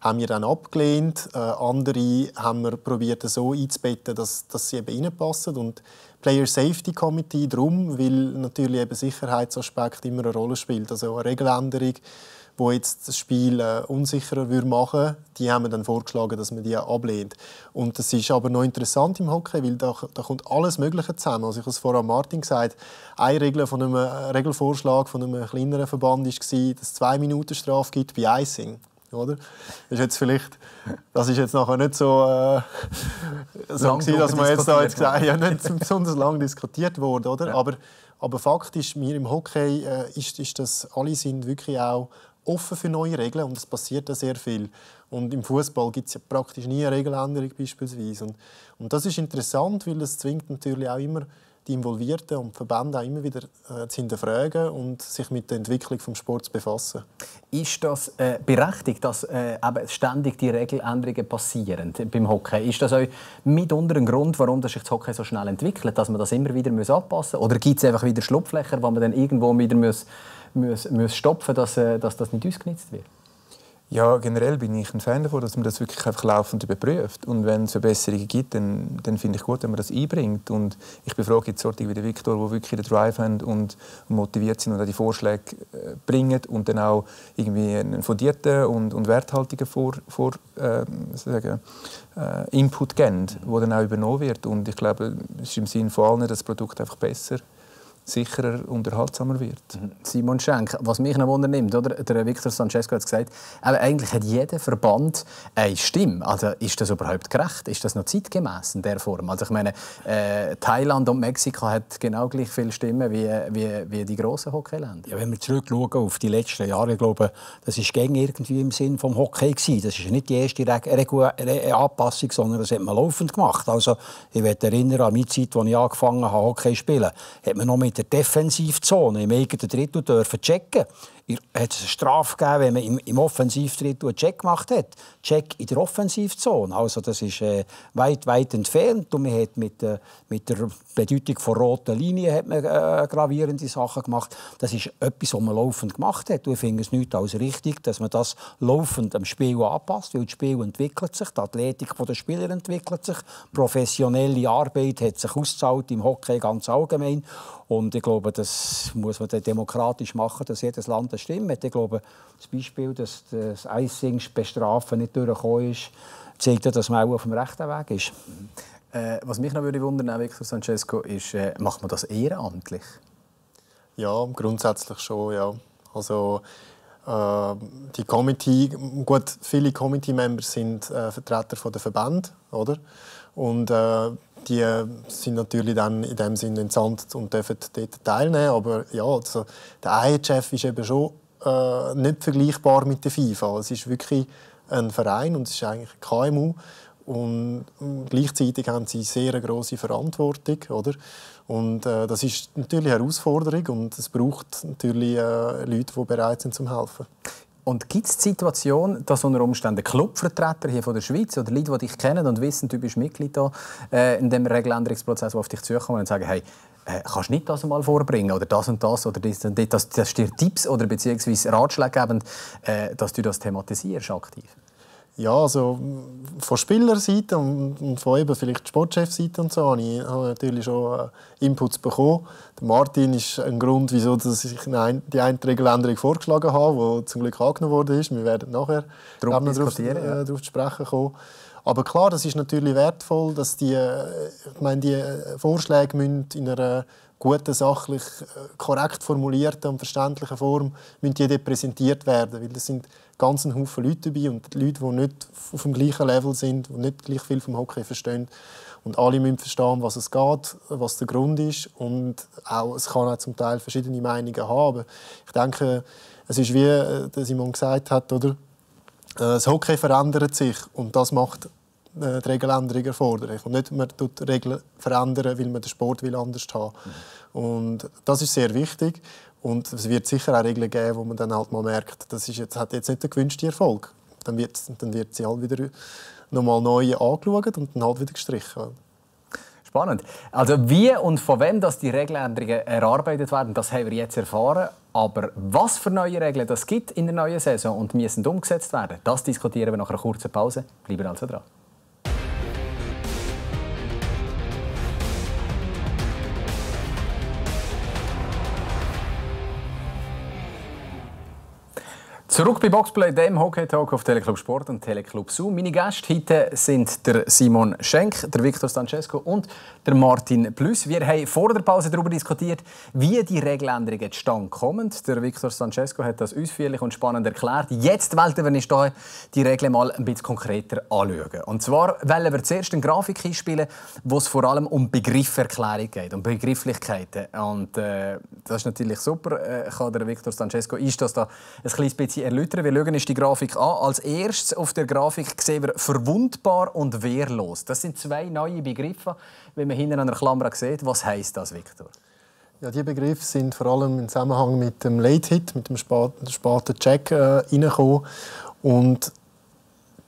haben wir dann abgelehnt, äh, andere haben wir probiert so einzubetten, dass, dass sie eben reinpassen. und Player Safety Committee drum, weil natürlich eben Sicherheitsaspekt immer eine Rolle spielt. Also eine Regeländerung wo jetzt das Spiel äh, unsicherer würde machen, die haben dann vorgeschlagen, dass man die ablehnt. Und das ist aber noch interessant im Hockey, weil da, da kommt alles Mögliche zusammen. Also ich habe es vorher Martin gesagt, eine Regel von einem äh, Regelvorschlag von einem kleineren Verband war, dass es zwei Minuten Strafe gibt bei Icing. Oder? Das ist jetzt vielleicht, das ist jetzt nachher nicht so, äh, so gewesen, dass man jetzt da jetzt gesagt, ja, nicht besonders lange diskutiert wurde, oder? Ja. Aber, aber faktisch, wir im Hockey äh, ist, ist das, alle sind wirklich auch offen für neue Regeln und es passiert da sehr viel. Und im Fußball gibt es ja praktisch nie eine Regeländerung beispielsweise. Und, und das ist interessant, weil das zwingt natürlich auch immer die Involvierten und die Verbände auch immer wieder äh, zu hinterfragen und sich mit der Entwicklung des Sports zu befassen. Ist das äh, berechtigt, dass äh, ständig die Regeländerungen passieren beim Hockey? Ist das auch mitunter ein Grund, warum sich das Hockey so schnell entwickelt, dass man das immer wieder anpassen muss? Oder gibt es einfach wieder Schlupflöcher, wo man dann irgendwo wieder muss muss, muss stopfen muss, dass, äh, dass das nicht ausgenutzt wird? Ja, generell bin ich ein Fan davon, dass man das wirklich einfach laufend überprüft. Und wenn es Verbesserungen gibt, dann, dann finde ich gut, wenn man das einbringt. Und ich befrage jetzt Sorte wie der Viktor, wo wirklich den Drive haben und motiviert sind und auch die Vorschläge äh, bringen und dann auch irgendwie einen fundierten und, und werthaltigen vor, vor, äh, sagen, äh, Input geben, der dann auch übernommen wird. Und ich glaube, es ist im Sinne von allen, dass das Produkt einfach besser ist sicherer, unterhaltsamer wird. Mhm. Simon Schenk, was mich noch wundernimmt, oder? Der Victor Sanchez hat gesagt, aber eigentlich hat jeder Verband eine Stimme. Also ist das überhaupt gerecht? Ist das noch zeitgemäß in der Form? Also ich meine, äh, Thailand und Mexiko hat genau gleich viele Stimmen wie, wie, wie die grossen Hockeyländer. Ja, wenn wir zurückschauen auf die letzten Jahre, ich glaube, das ist gegen irgendwie im Sinn vom Hockey gewesen. Das ist nicht die erste Regu Re Anpassung, sondern das hat man laufend gemacht. Also ich werde erinnern an meine Zeit, als ich angefangen habe, Hockey zu spielen, hat man noch mit der Defensivzone im eigenen Drittel dürfen checken hat es eine Strafe gegeben, wenn man im, im Offensivdrittel einen Check gemacht hat. Check in der Offensivzone. Also das ist äh, weit, weit entfernt. Und man hat mit, äh, mit der Bedeutung von roten Linien hat man, äh, gravierende Sachen gemacht. Das ist etwas, was man laufend gemacht hat. Und ich finde es nicht als richtig, dass man das laufend am Spiel anpasst, weil das Spiel entwickelt sich, die Athletik der Spieler entwickelt sich, professionelle Arbeit hat sich ausgezahlt im Hockey ganz allgemein. Und ich glaube, das muss man demokratisch machen, dass jedes Land der Stimme Ich glaube, das Beispiel, dass das Eissings bestrafen nicht durchgekommen ist, zeigt dass man auch auf dem rechten Weg ist. Äh, was mich noch würde wundern, äh, Victor Francesco, ist, äh, macht man das ehrenamtlich? Ja, grundsätzlich schon, ja. Also äh, die Committee, gut, viele Committee-Member sind Vertreter der Verbände, oder? Und die sind natürlich dann in dem Sinne entsandt und dürfen dort teilnehmen. Aber ja, also der IHF ist eben schon äh, nicht vergleichbar mit der FIFA. Es ist wirklich ein Verein und es ist eigentlich ein KMU. Und gleichzeitig haben sie sehr grosse Verantwortung, oder? Und äh, das ist natürlich eine Herausforderung und es braucht natürlich äh, Leute, die bereit sind zu helfen. Und gibt es die Situation, dass unter Umständen Clubvertreter hier von der Schweiz oder Leute, die dich kennen und wissen, du bist Mitglied hier, äh, in dem Regeländerungsprozess, der auf dich zukommen und sagen, hey, äh, kannst du nicht das einmal vorbringen oder das und das oder das und das, dass dir Tipps oder beziehungsweise Ratschläge geben, äh, dass du das thematisierst aktiv? Ja, also von Spielerseite und von eben vielleicht Sportchefseite und so habe ich natürlich schon äh, Inputs bekommen. Der Martin ist ein Grund, wieso ich die eine Regeländerung vorgeschlagen habe, die zum Glück angenommen wurde. Wir werden nachher darauf, äh, ja. zu sprechen kommen. Aber klar, das ist natürlich wertvoll, dass die, äh, ich meine, die äh, Vorschläge in einer guten, sachlich, korrekt formulierten und verständlichen Form müssen präsentiert werden, müssen ganzen Haufen Leute dabei und Leute, die nicht auf dem gleichen Level sind und nicht gleich viel vom Hockey verstehen. Und alle müssen verstehen, was es geht, was der Grund ist und auch, es kann auch zum Teil verschiedene Meinungen haben. Ich denke, es ist wie äh, Simon gesagt hat, oder? Äh, das Hockey verändert sich und das macht äh, die Regeländerung erforderlich. Und nicht, man tut die Regeln verändern, weil man den Sport anders haben will. Mhm. Und das ist sehr wichtig. Und es wird sicher auch Regeln geben, wo man dann halt mal merkt, das ist jetzt, hat jetzt nicht den gewünschten Erfolg. Dann wird, dann wird sie halt wieder nochmal neu angeschaut und dann halt wieder gestrichen. Spannend. Also wie und von wem dass die Regeländerungen erarbeitet werden, das haben wir jetzt erfahren. Aber was für neue Regeln das gibt in der neuen Saison und müssen umgesetzt werden, das diskutieren wir nach einer kurzen Pause. Bleiben also dran. Zurück bei Boxplay, dem Hockey Talk auf Teleclub Sport und Teleclub Zoom. Meine Gäste heute sind der Simon Schenk, der Victor Stancesco und der Martin Plüss. Wir haben vor der Pause darüber diskutiert, wie die Regeländerungen zustande kommen. Der Victor Stancesco hat das ausführlich und spannend erklärt. Jetzt wollen wir uns hier die Regeln mal ein bisschen konkreter anschauen. Und zwar wollen wir zuerst eine Grafik einspielen, wo es vor allem um Begriffserklärung geht, um Begrifflichkeiten. Und äh, das ist natürlich super. Äh, kann der Victor Stancesco ist das da ein kleines bisschen erläutern. Wir schauen uns die Grafik an. Als erstes auf der Grafik sehen wir verwundbar und wehrlos. Das sind zwei neue Begriffe, wenn man hinten an der Klammer sieht. Was heißt das, Viktor? Ja, die Begriffe sind vor allem im Zusammenhang mit dem Late Hit, mit dem Spaten Jack Check äh, Und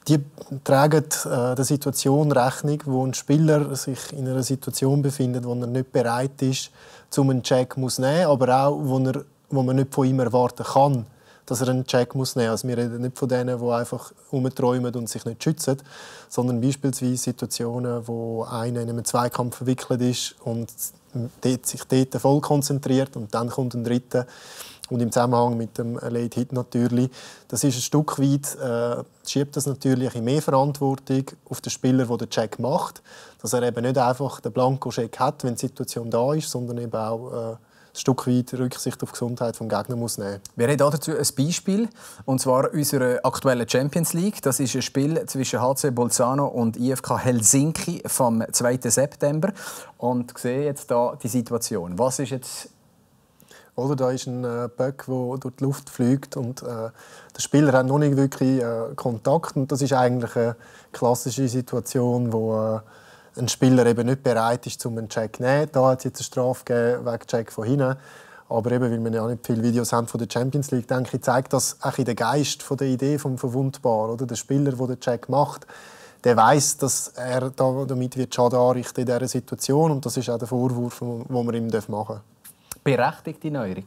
die tragen äh, der Situation Rechnung, wo ein Spieler sich in einer Situation befindet, wo er nicht bereit ist, zum einen Check zu nehmen, aber auch wo, er, wo man nicht von ihm erwarten kann dass er einen Check muss nehmen muss. Also wir reden nicht von denen, die einfach rumträumen und sich nicht schützen, sondern beispielsweise Situationen, wo einer in einem Zweikampf verwickelt ist und sich dort voll konzentriert und dann kommt ein Dritter und im Zusammenhang mit dem Late Hit natürlich. Das ist ein Stück weit, äh, schiebt das natürlich in mehr Verantwortung auf den Spieler, der den Check macht, dass er eben nicht einfach den Blankoscheck hat, wenn die Situation da ist, sondern eben auch äh, ein Stück weit Rücksicht auf die Gesundheit des Gegners muss nehmen muss. Wir haben dazu ein Beispiel, und zwar unsere aktuelle Champions League. Das ist ein Spiel zwischen HC Bolzano und IFK Helsinki vom 2. September. Und sehe jetzt hier die Situation. Was ist jetzt oder da ist ein äh, Böck, der durch die Luft fliegt und äh, der Spieler hat noch nicht wirklich äh, Kontakt und das ist eigentlich eine klassische Situation, wo äh, ein Spieler eben nicht bereit ist, um einen Check zu nehmen. Da hat es jetzt eine Strafe gegeben wegen Check von hinten. Aber eben, weil wir ja nicht viele Videos haben von der Champions League, denke ich, zeigt das auch in den Geist von der Idee vom Verwundbar. Oder? Der Spieler, der den Check macht, der weiß, dass er damit wird Schaden anrichten in dieser Situation. Und das ist auch der Vorwurf, den man ihm machen darf. Berechtigte Neuerung?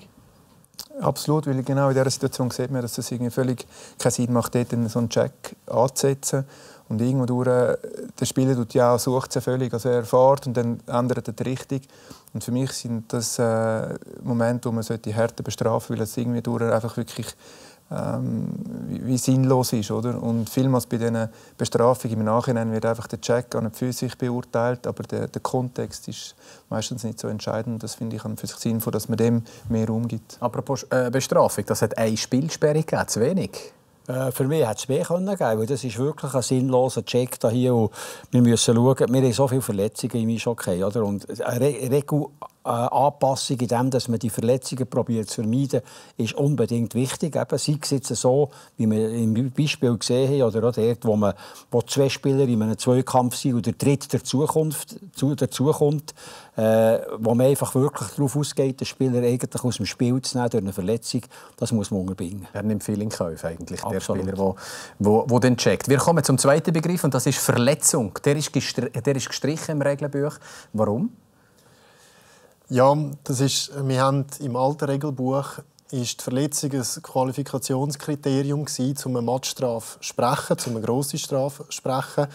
Absolut, weil genau in dieser Situation sieht man, dass es das völlig keinen Sinn macht, dort so einen Check anzusetzen. Und irgendwo durch, äh, der Spieler tut ja auch sucht sie völlig, also er fährt und dann ändert er die Richtung. Und für mich sind das äh, Momente, wo man sollte härter bestrafen, sollte, weil es irgendwie durch einfach wirklich ähm, wie, wie, sinnlos ist, oder? Und vielmals bei diesen Bestrafungen im Nachhinein wird einfach der Check an und für sich beurteilt, aber der, der Kontext ist meistens nicht so entscheidend. Das finde ich an für sich sinnvoll, dass man dem mehr umgibt. Apropos äh, Bestrafung, das hat eine Spielsperre gegeben, zu wenig. Äh, für mich hätte es mehr können geben weil das ist wirklich ein sinnloser Check hier. Und wir müssen schauen, wir haben so viele Verletzungen im Eishockey. Oder? Und eine äh, Re Regul äh, Anpassung, indem dass man die Verletzungen probiert zu vermeiden, ist unbedingt wichtig. Eben, sei es jetzt so, wie wir im Beispiel gesehen haben, oder auch dort, wo, man, wo zwei Spieler in einem Zweikampf sind und der dritte dazukommt, zu, dazukommt äh, wo man einfach wirklich darauf ausgeht, den Spieler eigentlich aus dem Spiel zu nehmen durch eine Verletzung, das muss man unterbinden. Er nimmt viel in Kauf, eigentlich, Absolut. der Spieler, der wo, wo, wo dann checkt. Wir kommen zum zweiten Begriff, und das ist Verletzung. Der ist, der ist gestrichen im Regelbuch. Warum? Ja, das ist, wir haben im alten Regelbuch ist die Verletzung ein Qualifikationskriterium gewesen, um eine Matchstrafe zu sprechen, um eine grosse Strafe zu sprechen.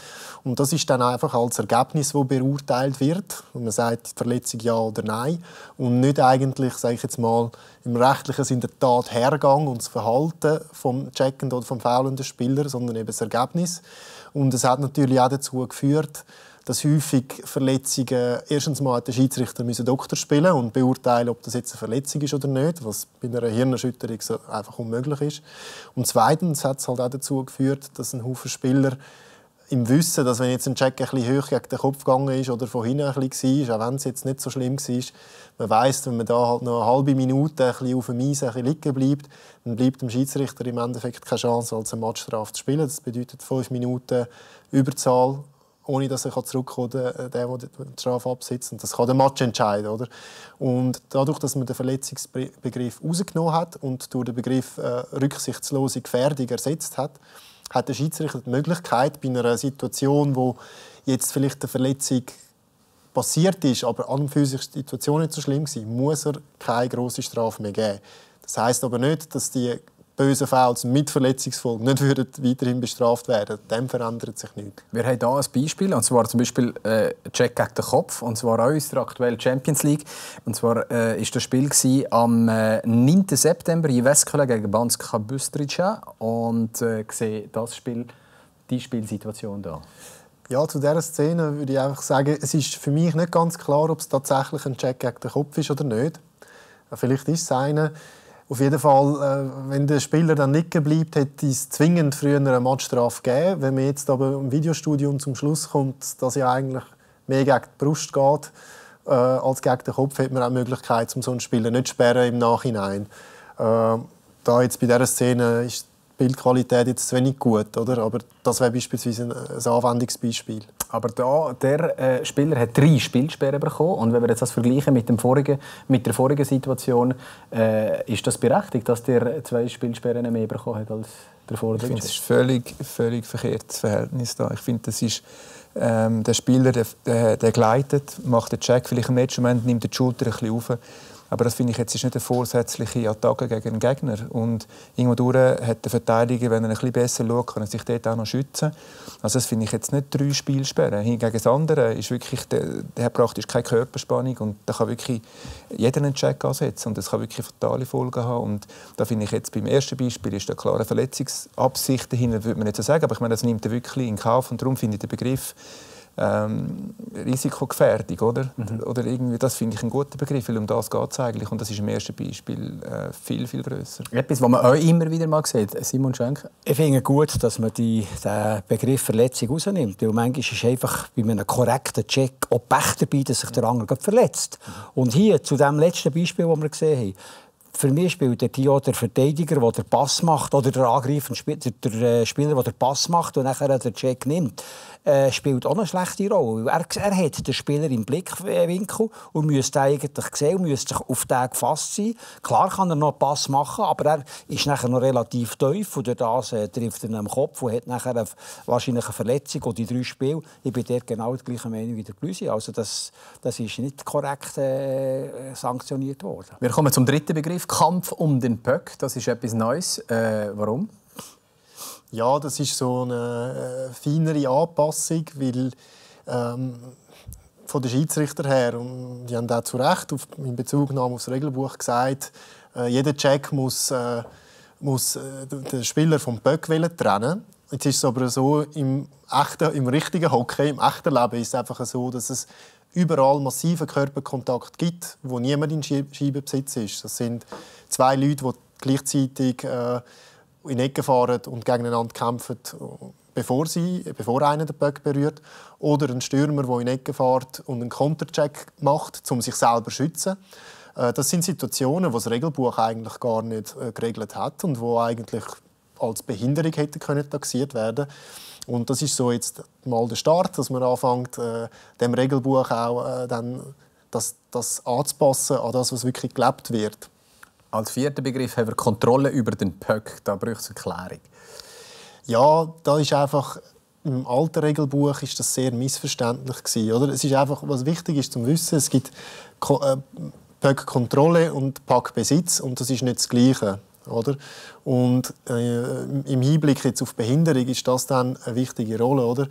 Und das ist dann einfach als Ergebnis, das beurteilt wird. Und man sagt, die Verletzung ja oder nein. Und nicht eigentlich, sage ich jetzt mal, im Rechtlichen sind der Tat Hergang und das Verhalten vom checkenden oder vom faulenden Spieler, sondern eben das Ergebnis. Und es hat natürlich auch dazu geführt, dass häufig Verletzungen erstens mal der Schiedsrichter müssen Doktor spielen und beurteilen, ob das jetzt eine Verletzung ist oder nicht, was bei einer Hirnerschütterung so einfach unmöglich ist. Und zweitens hat es halt auch dazu geführt, dass ein Haufen Spieler im Wissen, dass wenn jetzt ein Check ein bisschen höher gegen den Kopf gegangen ist oder von hinten ein bisschen war, auch wenn es jetzt nicht so schlimm war, man weiß, wenn man da halt noch eine halbe Minute ein bisschen auf dem Eis liegen bleibt, dann bleibt dem Schiedsrichter im Endeffekt keine Chance, als eine Matchstrafe zu spielen. Das bedeutet fünf Minuten Überzahl ohne dass er zurückkommen kann, der, der die Strafe absitzt. Und das kann der Match entscheiden. Oder? Und dadurch, dass man den Verletzungsbegriff rausgenommen hat und durch den Begriff äh, rücksichtslose Gefährdung ersetzt hat, hat der Schiedsrichter die Möglichkeit, bei einer Situation, wo jetzt vielleicht eine Verletzung passiert ist, aber an und für sich die Situation nicht so schlimm war, muss er keine grosse Strafe mehr geben. Das heißt aber nicht, dass die bösen Fouls mit Verletzungsfolgen nicht würden weiterhin bestraft werden. Dem verändert sich nichts. Wir haben hier ein Beispiel, und zwar zum Beispiel äh, Jack gegen den Kopf, und zwar auch in der aktuellen Champions League. Und zwar äh, ist das Spiel gewesen, am äh, 9. September in Westköln gegen Banska Bystrica und äh, sehe das Spiel, die Spielsituation da. Ja, zu dieser Szene würde ich einfach sagen, es ist für mich nicht ganz klar, ob es tatsächlich ein Check gegen den Kopf ist oder nicht. Vielleicht ist es einer. Auf jeden Fall, äh, wenn der Spieler dann nicht bleibt, hätte es zwingend früher eine Matchstrafe gegeben. Wenn man jetzt aber im Videostudium zum Schluss kommt, dass ja eigentlich mehr gegen die Brust geht äh, als gegen den Kopf, hat man auch die Möglichkeit, um so einen Spieler nicht zu sperren im Nachhinein. Äh, da jetzt bei dieser Szene ist die Bildqualität jetzt zu wenig gut, oder? aber das wäre beispielsweise ein, ein Anwendungsbeispiel. Aber da, der äh, Spieler hat drei Spielsperren bekommen. Und wenn wir jetzt das vergleichen mit, dem vorigen, mit der vorigen Situation, äh, ist das berechtigt, dass der zwei Spielsperren mehr bekommen hat als der vorige? Ich finde, das ist völlig, völlig verkehrtes Verhältnis da. Ich finde, das ist ähm, der Spieler, der, der, der, gleitet, macht den Check, vielleicht im nächsten Moment nimmt er die Schulter ein bisschen auf. Aber das finde ich jetzt ist nicht eine vorsätzliche Attacke gegen einen Gegner. Und irgendwo hat der Verteidiger, wenn er ein bisschen besser schaut, kann er sich dort auch noch schützen. Also das finde ich jetzt nicht drei Spielsperren. Hingegen das andere ist wirklich, der, der hat praktisch keine Körperspannung und da kann wirklich jeder einen Check ansetzen und das kann wirklich fatale Folgen haben. Und da finde ich jetzt beim ersten Beispiel ist da klare Verletzungsabsicht dahinter, würde man nicht so sagen, aber ich meine, das nimmt er wirklich in Kauf und darum finde ich den Begriff ähm, Risikogefährdung, oder? Mhm. Oder irgendwie, das finde ich einen guten Begriff, weil um das geht es eigentlich. Und das ist im ersten Beispiel äh, viel, viel grösser. Etwas, was man auch immer wieder mal sieht, Simon Schenk. Ich finde es gut, dass man die, den Begriff Verletzung rausnimmt, weil manchmal ist es einfach bei einem korrekten Check ob Pech dabei, dass sich der andere verletzt. Mhm. Und hier, zu dem letzten Beispiel, das wir gesehen haben, für mich spielt der dort der Verteidiger, der den Pass macht, oder der angreifende Spiel, der, der, äh, Spieler, der den Pass macht und nachher den Check nimmt, äh, spielt auch eine schlechte Rolle. Er, er hat den Spieler im Blickwinkel und müsste eigentlich sehen und müsste sich auf den gefasst sein. Klar kann er noch einen Pass machen, aber er ist nachher noch relativ tief und das äh, trifft er ihn am Kopf und hat nachher eine, wahrscheinlich eine Verletzung oder die drei Spiele. Ich bin dort genau der gleichen Meinung wie der Blüsi. Also das, das ist nicht korrekt äh, sanktioniert worden. Wir kommen zum dritten Begriff. Kampf um den Pöck, das ist etwas Neues. Äh, warum? Ja, das ist so eine äh, feinere Anpassung, weil ähm, von den Schiedsrichter her, und die haben auch zu Recht auf, in Bezugnahme auf das Regelbuch gesagt, äh, jeder Check muss, äh, muss äh, den Spieler vom Pöck trennen. Jetzt ist es aber so, im, echten, im richtigen Hockey, im echten Leben ist es einfach so, dass es überall massiven Körperkontakt gibt, wo niemand in Scheibenbesitz ist. Das sind zwei Leute, die gleichzeitig äh, in Ecken fahren und gegeneinander kämpfen, bevor, sie, bevor einer den Böck berührt. Oder ein Stürmer, der in Ecken fährt und einen Countercheck macht, um sich selber zu schützen. Äh, das sind Situationen, die das Regelbuch eigentlich gar nicht äh, geregelt hat und wo eigentlich als Behinderung hätte können taxiert werden können. Und das ist so jetzt mal der Start, dass man anfängt, äh, dem Regelbuch auch äh, dann das, das anzupassen an das, was wirklich gelebt wird. Als vierter Begriff haben wir Kontrolle über den Pöck. Da braucht es eine Klärung. Ja, da ist einfach im alten Regelbuch ist das sehr missverständlich gewesen, oder? Es ist einfach, was wichtig ist zum Wissen, es gibt äh, pöck Kontrolle und Pack Besitz und das ist nicht das Gleiche. Oder? Und äh, im Hinblick jetzt auf Behinderung ist das dann eine wichtige Rolle. Oder?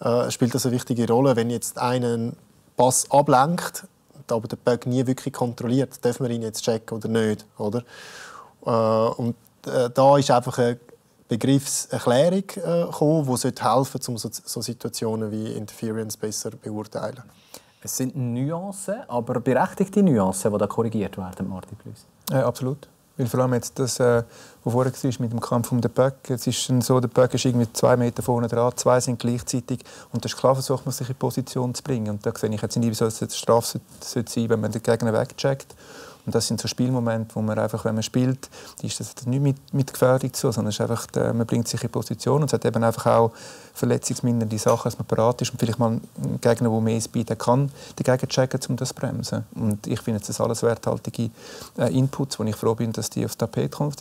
Äh, spielt das eine wichtige Rolle, wenn jetzt einen Pass ablenkt, aber der Böck nie wirklich kontrolliert, darf man ihn jetzt checken oder nicht. Oder? Äh, und äh, da ist einfach eine Begriffserklärung äh, gekommen, die helfen sollte, um so, so Situationen wie Interference besser beurteilen. Es sind Nuancen, aber berechtigte Nuancen, die da korrigiert werden, Martin Plüss. Ja, absolut. Weil vor allem jetzt das, äh, was vorher war mit dem Kampf um den Böck, jetzt ist es so, der Böck ist irgendwie zwei Meter vorne dran, zwei sind gleichzeitig und das ist klar versucht man, sich in Position zu bringen. Und da sehe ich jetzt nicht, wieso es eine Strafe sein sollte, wenn man den Gegner wegcheckt und das sind so Spielmomente, wo man einfach, wenn man spielt, ist das nicht mit, mit Gefährdung zu, sondern es ist einfach, äh, man bringt sich in Position und es hat eben einfach auch verletzungsmindernde Sachen, dass man bereit ist und vielleicht mal einen Gegner, der mehr Speed kann, dagegen checken, um das zu bremsen. Und ich finde, das alles werthaltige äh, Inputs, wo ich froh bin, dass die aufs Tapet kommen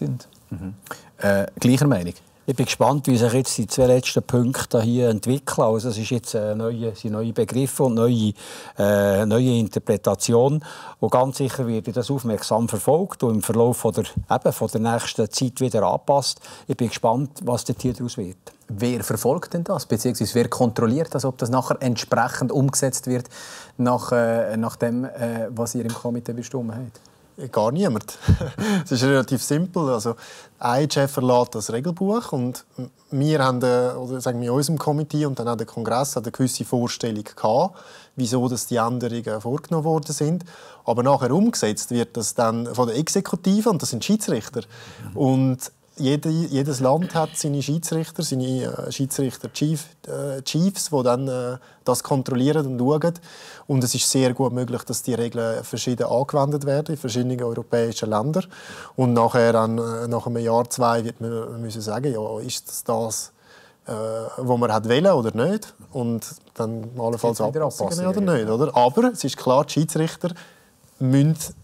Mhm. Äh, gleicher Meinung? ich bin gespannt, wie sich jetzt die zwei letzten Punkte hier entwickeln. Also es ist jetzt äh, neue, sind neue Begriffe und neue, äh, neue Interpretation. Und ganz sicher werde das aufmerksam verfolgt und im Verlauf von der, eben von der nächsten Zeit wieder angepasst. Ich bin gespannt, was hier daraus wird. Wer verfolgt denn das? Beziehungsweise wer kontrolliert das, ob das nachher entsprechend umgesetzt wird, nach, äh, nach dem, äh, was ihr im Komitee bestimmt habt? gar niemand. es ist relativ simpel. Also, ein Chef verlässt das Regelbuch und wir haben, äh, oder sagen wir, in unserem Komitee und dann auch der Kongress eine gewisse Vorstellung gehabt, wieso dass die Änderungen vorgenommen worden sind. Aber nachher umgesetzt wird das dann von der Exekutive und das sind Schiedsrichter. Mhm. Und jede, jedes Land hat seine Schiedsrichter, seine äh, Schiedsrichter Chief, äh, Chiefs, die dann äh, das kontrollieren und schauen. Und es ist sehr gut möglich, dass die Regeln verschieden angewendet werden in verschiedenen europäischen Ländern. Und nachher, an, äh, nach einem Jahr, zwei, wird man müssen sagen, ja, ist das das, äh, was man hat wollen oder nicht. Und dann allenfalls Anpassungen oder nicht. Oder? Aber es ist klar, die Schiedsrichter müssen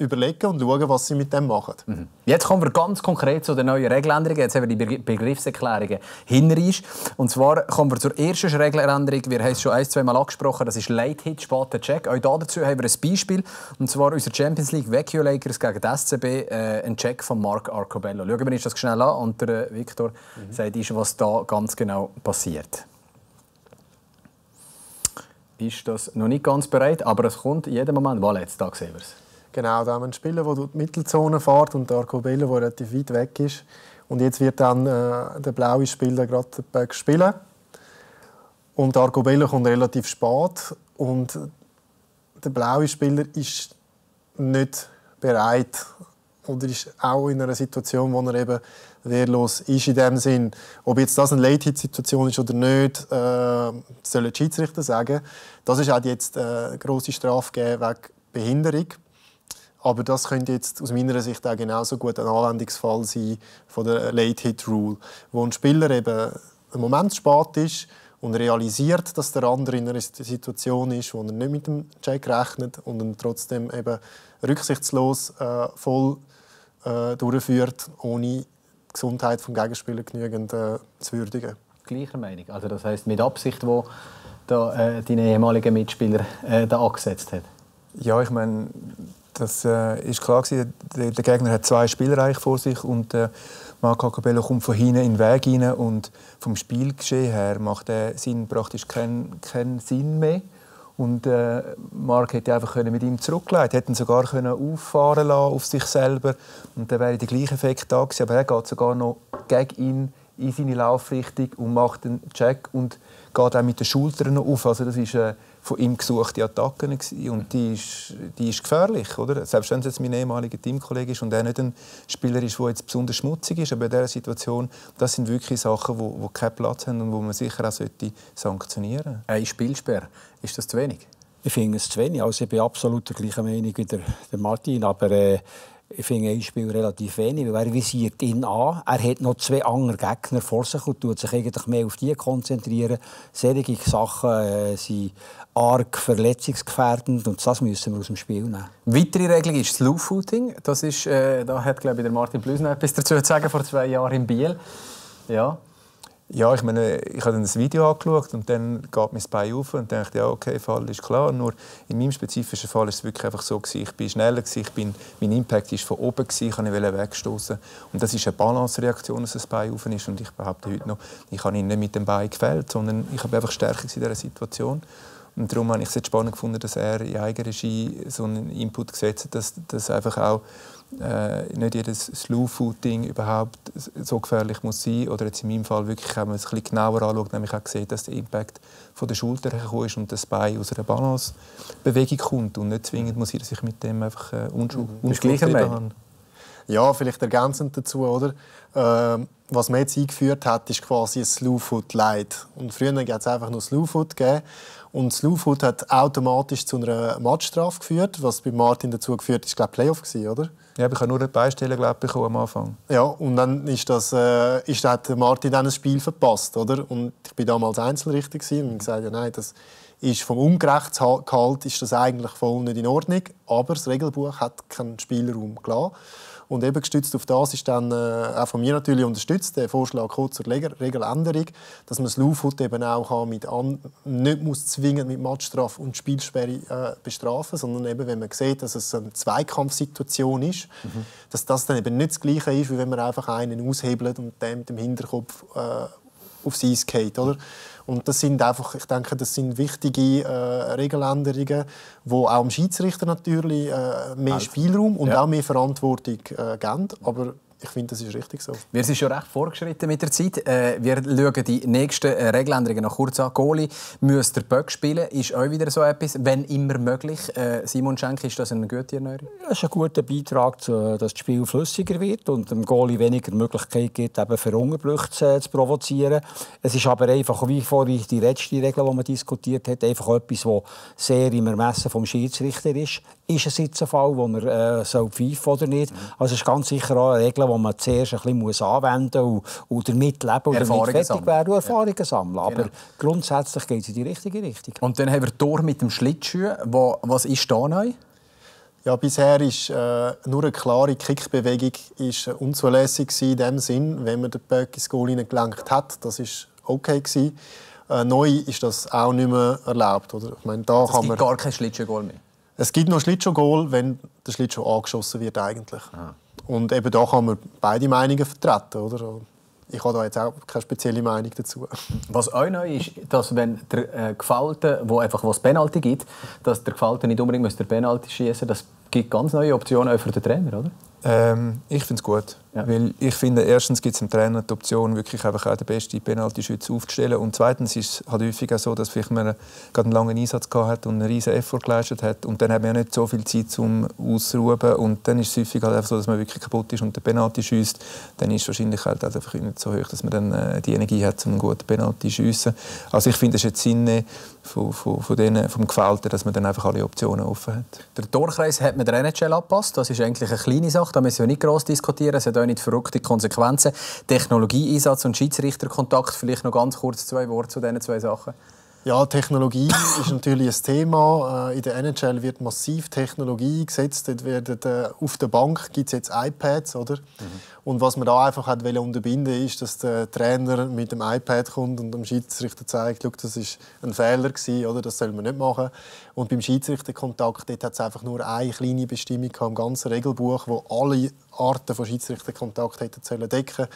überlegen und schauen, was sie mit dem machen. Mhm. Jetzt kommen wir ganz konkret zu den neuen Regeländerungen. Jetzt haben wir die Begriffserklärungen hinreisch. Und zwar kommen wir zur ersten Regeländerung. Wir haben es schon ein, zwei Mal angesprochen. Das ist Late Hit, später Check. Auch dazu haben wir ein Beispiel. Und zwar unser Champions League Vecchio Lakers gegen die SCB. Äh, ein Check von Mark Arcobello. Schauen wir uns das schnell an. Und der äh, Victor mhm. sagt uns, was da ganz genau passiert ist das noch nicht ganz bereit, aber es kommt jeden Moment. Voilà, jetzt da sehen wir es. Genau, da haben wir Spieler, der durch die Mittelzone fährt und der Arcobello, der relativ weit weg ist. Und jetzt wird dann äh, der blaue Spieler gerade den Böck spielen. Und der Arcobello kommt relativ spät. Und der blaue Spieler ist nicht bereit oder ist auch in einer Situation, wo er eben wehrlos ist in dem Sinn. Ob jetzt das eine Late-Hit-Situation ist oder nicht, äh, sollen die Schiedsrichter sagen. Das ist auch jetzt eine äh, grosse Strafe wegen Behinderung. Aber das könnte jetzt aus meiner Sicht auch genauso gut ein Anwendungsfall sein von der Late-Hit-Rule, wo ein Spieler eben einen Moment spät ist und realisiert, dass der andere in einer Situation ist, wo er nicht mit dem Check rechnet und ihn trotzdem eben rücksichtslos äh, voll äh, durchführt, ohne die Gesundheit des Gegenspielers genügend äh, zu würdigen. Gleicher Meinung. Also das heißt mit Absicht, wo da, äh, deine ehemaligen Mitspieler äh, da angesetzt hat. Ja, ich meine, das äh, ist klar gewesen. Der, der, Gegner hat zwei Spieler vor sich und äh, Marco Capello kommt von hinten in den Weg rein und vom Spielgeschehen her macht der Sinn praktisch keinen kein Sinn mehr. Und äh, Mark hätte einfach können mit ihm zurückgelegt, hätte ihn sogar können auffahren lassen auf sich selber und dann wäre der gleiche Effekt da gewesen. Aber er geht sogar noch gegen ihn in seine Laufrichtung und macht einen Check und geht auch mit den Schultern noch auf. Also das ist äh, von ihm gesuchte Attacken und die ist, die ist gefährlich, oder? Selbst wenn es jetzt mein ehemaliger Teamkollege ist und er nicht ein Spieler ist, der jetzt besonders schmutzig ist, aber in dieser Situation, das sind wirklich Sachen, die, die keinen Platz haben und wo man sicher auch sollte sanktionieren sollte. Ein Spielsperr, ist das zu wenig? Ich finde es zu wenig. Also ich bin absolut der gleichen Meinung wie der, der Martin, aber äh ich finde ein Spiel relativ wenig, weil er visiert ihn an. Er hat noch zwei andere Gegner vor sich und tut sich eigentlich mehr auf die konzentrieren. Solche Sachen äh, sind arg verletzungsgefährdend und das müssen wir aus dem Spiel nehmen. Weitere Regelung ist das Laufouting. Das ist, äh, da hat glaube ich der Martin Blüs etwas dazu zu sagen vor zwei Jahren in Biel. Ja. Ja, ich meine, ich habe dann das Video angeschaut und dann geht mir das Bein auf und dachte, ja, okay, Fall ist klar. Nur in meinem spezifischen Fall ist es wirklich einfach so gewesen, ich bin schneller gewesen, ich bin, mein Impact ist von oben gewesen, ich wollte wegstoßen und das ist eine Balance-Reaktion, dass das Bein auf ist und ich behaupte heute noch, ich habe ihn nicht mit dem Bein gefällt, sondern ich habe einfach stärker in dieser Situation. Und darum habe ich es jetzt spannend gefunden, dass er in eigener Eigenregie so einen Input gesetzt hat, dass, dass einfach auch äh, nicht jedes Slow-Footing überhaupt so gefährlich muss sein oder jetzt in meinem Fall wirklich, wenn man es ein bisschen genauer anschaut, nämlich auch gesehen, dass der Impact von der Schulter hergekommen ist und das Bein aus einer Balancebewegung kommt und nicht zwingend muss ich sich mit dem einfach äh, unschuldig mhm. haben. Ja, vielleicht ergänzend dazu, oder? Ähm was man jetzt eingeführt hat, ist quasi ein Slow Food Light. Und früher gab es einfach nur Slow Food gegeben. Und Slow Food hat automatisch zu einer Matchstrafe geführt, was bei Martin dazu geführt ist, glaube Playoff gewesen, oder? Ja, ich habe nur eine Beistelle glaube ich, am Anfang. Ja, und dann ist das, äh, ist, hat Martin dann ein Spiel verpasst, oder? Und ich bin damals Einzelrichter gewesen und gesagt, ja nein, das ist vom Ungerechtsgehalt ist das eigentlich voll nicht in Ordnung, aber das Regelbuch hat keinen Spielraum gelassen. Und eben gestützt auf das ist dann äh, auch von mir natürlich unterstützt der Vorschlag kurz Regeländerung, dass man das Laufhut eben auch mit an, nicht muss zwingend mit Matchstrafe und Spielsperre äh, bestrafen, sondern eben wenn man sieht, dass es eine Zweikampfsituation ist, mhm. dass das dann eben nicht das Gleiche ist, wie wenn man einfach einen aushebelt und dem mit dem Hinterkopf äh, aufs Eis geht, oder? Und das sind einfach, ich denke, das sind wichtige äh, Regeländerungen, wo auch dem Schiedsrichter natürlich äh, mehr Spielraum und ja. auch mehr Verantwortung äh, geben. Aber ich finde, das ist richtig so. Wir sind schon recht vorgeschritten mit der Zeit. Äh, wir schauen die nächsten äh, Regeländerungen noch kurz an. Goli, muss der Böck spielen, ist auch wieder so etwas, wenn immer möglich. Äh, Simon Schenk, ist das eine gute Erneuerung? Das ist ein guter Beitrag, dass das Spiel flüssiger wird und dem Goli weniger Möglichkeit gibt, eben für Unterbrüche zu provozieren. Es ist aber einfach, wie vorhin die letzte Regel, die man diskutiert hat, einfach etwas, das sehr im Ermessen des Schiedsrichter ist ist es jetzt ein Fall, wo er äh, soll oder nicht. Mhm. Also es ist ganz sicher auch eine Regel, die man zuerst ein bisschen muss anwenden muss und, und damit leben oder damit fertig sammeln. werden und Erfahrungen ja. sammeln. Aber genau. grundsätzlich geht es in die richtige Richtung. Und dann haben wir Tor mit dem Schlittschuh. Was ist da neu? Ja, bisher ist äh, nur eine klare Kickbewegung ist äh, unzulässig gewesen, in dem Sinn, wenn man den Böck ins Goal gelangt hat, das ist okay gewesen. Äh, neu ist das auch nicht mehr erlaubt, oder? Ich meine, da das also, kann gibt man gar kein Schlittschuhgoal mehr. Es gibt noch Schlittschuh-Goal, wenn der Schlittschuh angeschossen wird eigentlich. Ah. Und eben da kann man beide Meinungen vertreten, oder? Ich habe da jetzt auch keine spezielle Meinung dazu. Was auch neu ist, dass wenn der äh, Gefällte, wo einfach was Penalty gibt, dass der Gefalte nicht unbedingt den Penalty schießen, das gibt ganz neue Optionen auch für den Trainer, oder? Ähm, ich finde es gut. Ja. Weil ich finde, erstens gibt es dem Trainer die Option, wirklich einfach auch den besten Penaltyschütze aufzustellen. Und zweitens ist es halt häufig auch so, dass vielleicht man gerade einen langen Einsatz hat und einen riesen Effort geleistet hat. Und dann hat man ja nicht so viel Zeit zum Ausruhen. Und dann ist es häufig halt einfach so, dass man wirklich kaputt ist und den Penalty schießt. Dann ist es wahrscheinlich halt einfach nicht so hoch, dass man dann äh, die Energie hat, um einen guten Penalty zu schiessen. Also ich finde, es ist jetzt Sinn von, von, von denen, vom Gefällten, dass man dann einfach alle Optionen offen hat. Der Torkreis hat man der NHL angepasst. Das ist eigentlich eine kleine Sache. Sache, da müssen wir nicht gross diskutieren, es hat auch nicht verrückte Konsequenzen. Technologieeinsatz und Schiedsrichterkontakt, vielleicht noch ganz kurz zwei Worte zu diesen zwei Sachen. Ja, Technologie ist natürlich ein Thema. Äh, in der NHL wird massiv Technologie gesetzt. Dort äh, auf der Bank gibt es jetzt iPads, oder? Mhm. Und was man da einfach hat unterbinden ist, dass der Trainer mit dem iPad kommt und dem Schiedsrichter zeigt, Schau, das ist ein Fehler gewesen, oder? Das soll man nicht machen. Und beim Schiedsrichterkontakt hat es einfach nur eine kleine Bestimmung im ganzen Regelbuch, wo alle Arten von Schiedsrichterkontakt hätten sollen decken.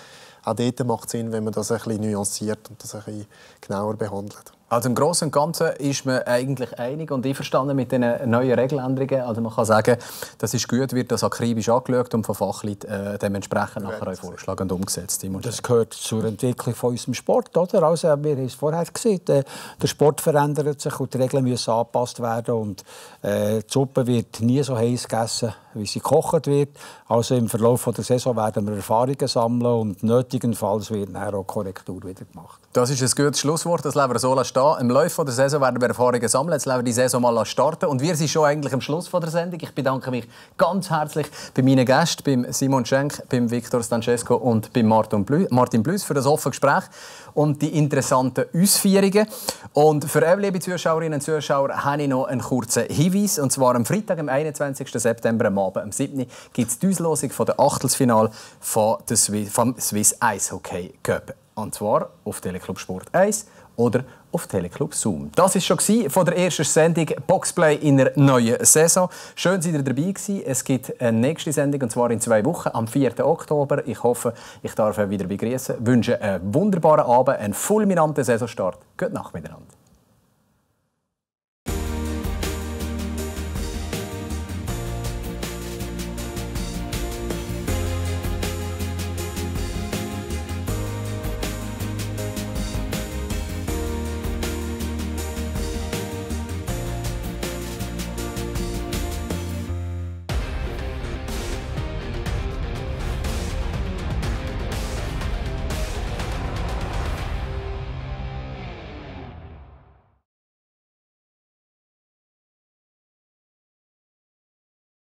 Auch dort macht es Sinn, wenn man das ein bisschen nuanciert und das ein bisschen genauer behandelt. Also im Großen und Ganzen ist man eigentlich einig und einverstanden mit den neuen Regeländerungen. Also man kann sagen, das ist gut, wird das akribisch angeschaut und von Fachleuten äh, dementsprechend nachher auch vorgeschlagen und umgesetzt. Das gehört zur Entwicklung von unserem Sport, oder? Also wir haben es vorher gesehen, äh, der Sport verändert sich und die Regeln müssen angepasst werden und äh, die Suppe wird nie so heiß gegessen, wie sie gekocht wird. Also im Verlauf von der Saison werden wir Erfahrungen sammeln und nötigenfalls wird dann auch Korrektur wieder gemacht. Das ist ein gutes Schlusswort. Das Leber so stehen. Im Laufe der Saison werden wir Erfahrungen sammeln. Jetzt lassen wir die Saison mal starten. Und wir sind schon eigentlich am Schluss von der Sendung. Ich bedanke mich ganz herzlich bei meinen Gästen, beim Simon Schenk, beim Viktor Stancesco und beim Martin Blüs, für das offene Gespräch und die interessanten Ausführungen. Und für euch, liebe Zuschauerinnen und Zuschauer, habe ich noch einen kurzen Hinweis. Und zwar am Freitag, am 21. September, am Abend, am 7. gibt es die Auslosung der Achtelfinale vom Swiss Eishockey Cup. Und zwar auf Teleclub Sport 1 oder auf Teleclub Zoom. Das war schon von der ersten Sendung Boxplay in der neuen Saison. Schön, dass ihr dabei gewesen. Es gibt eine nächste Sendung und zwar in zwei Wochen am 4. Oktober. Ich hoffe, ich darf euch wieder begrüßen. Ich Wünsche einen wunderbaren Abend, einen fulminanten Saisonstart. Gute Nacht miteinander.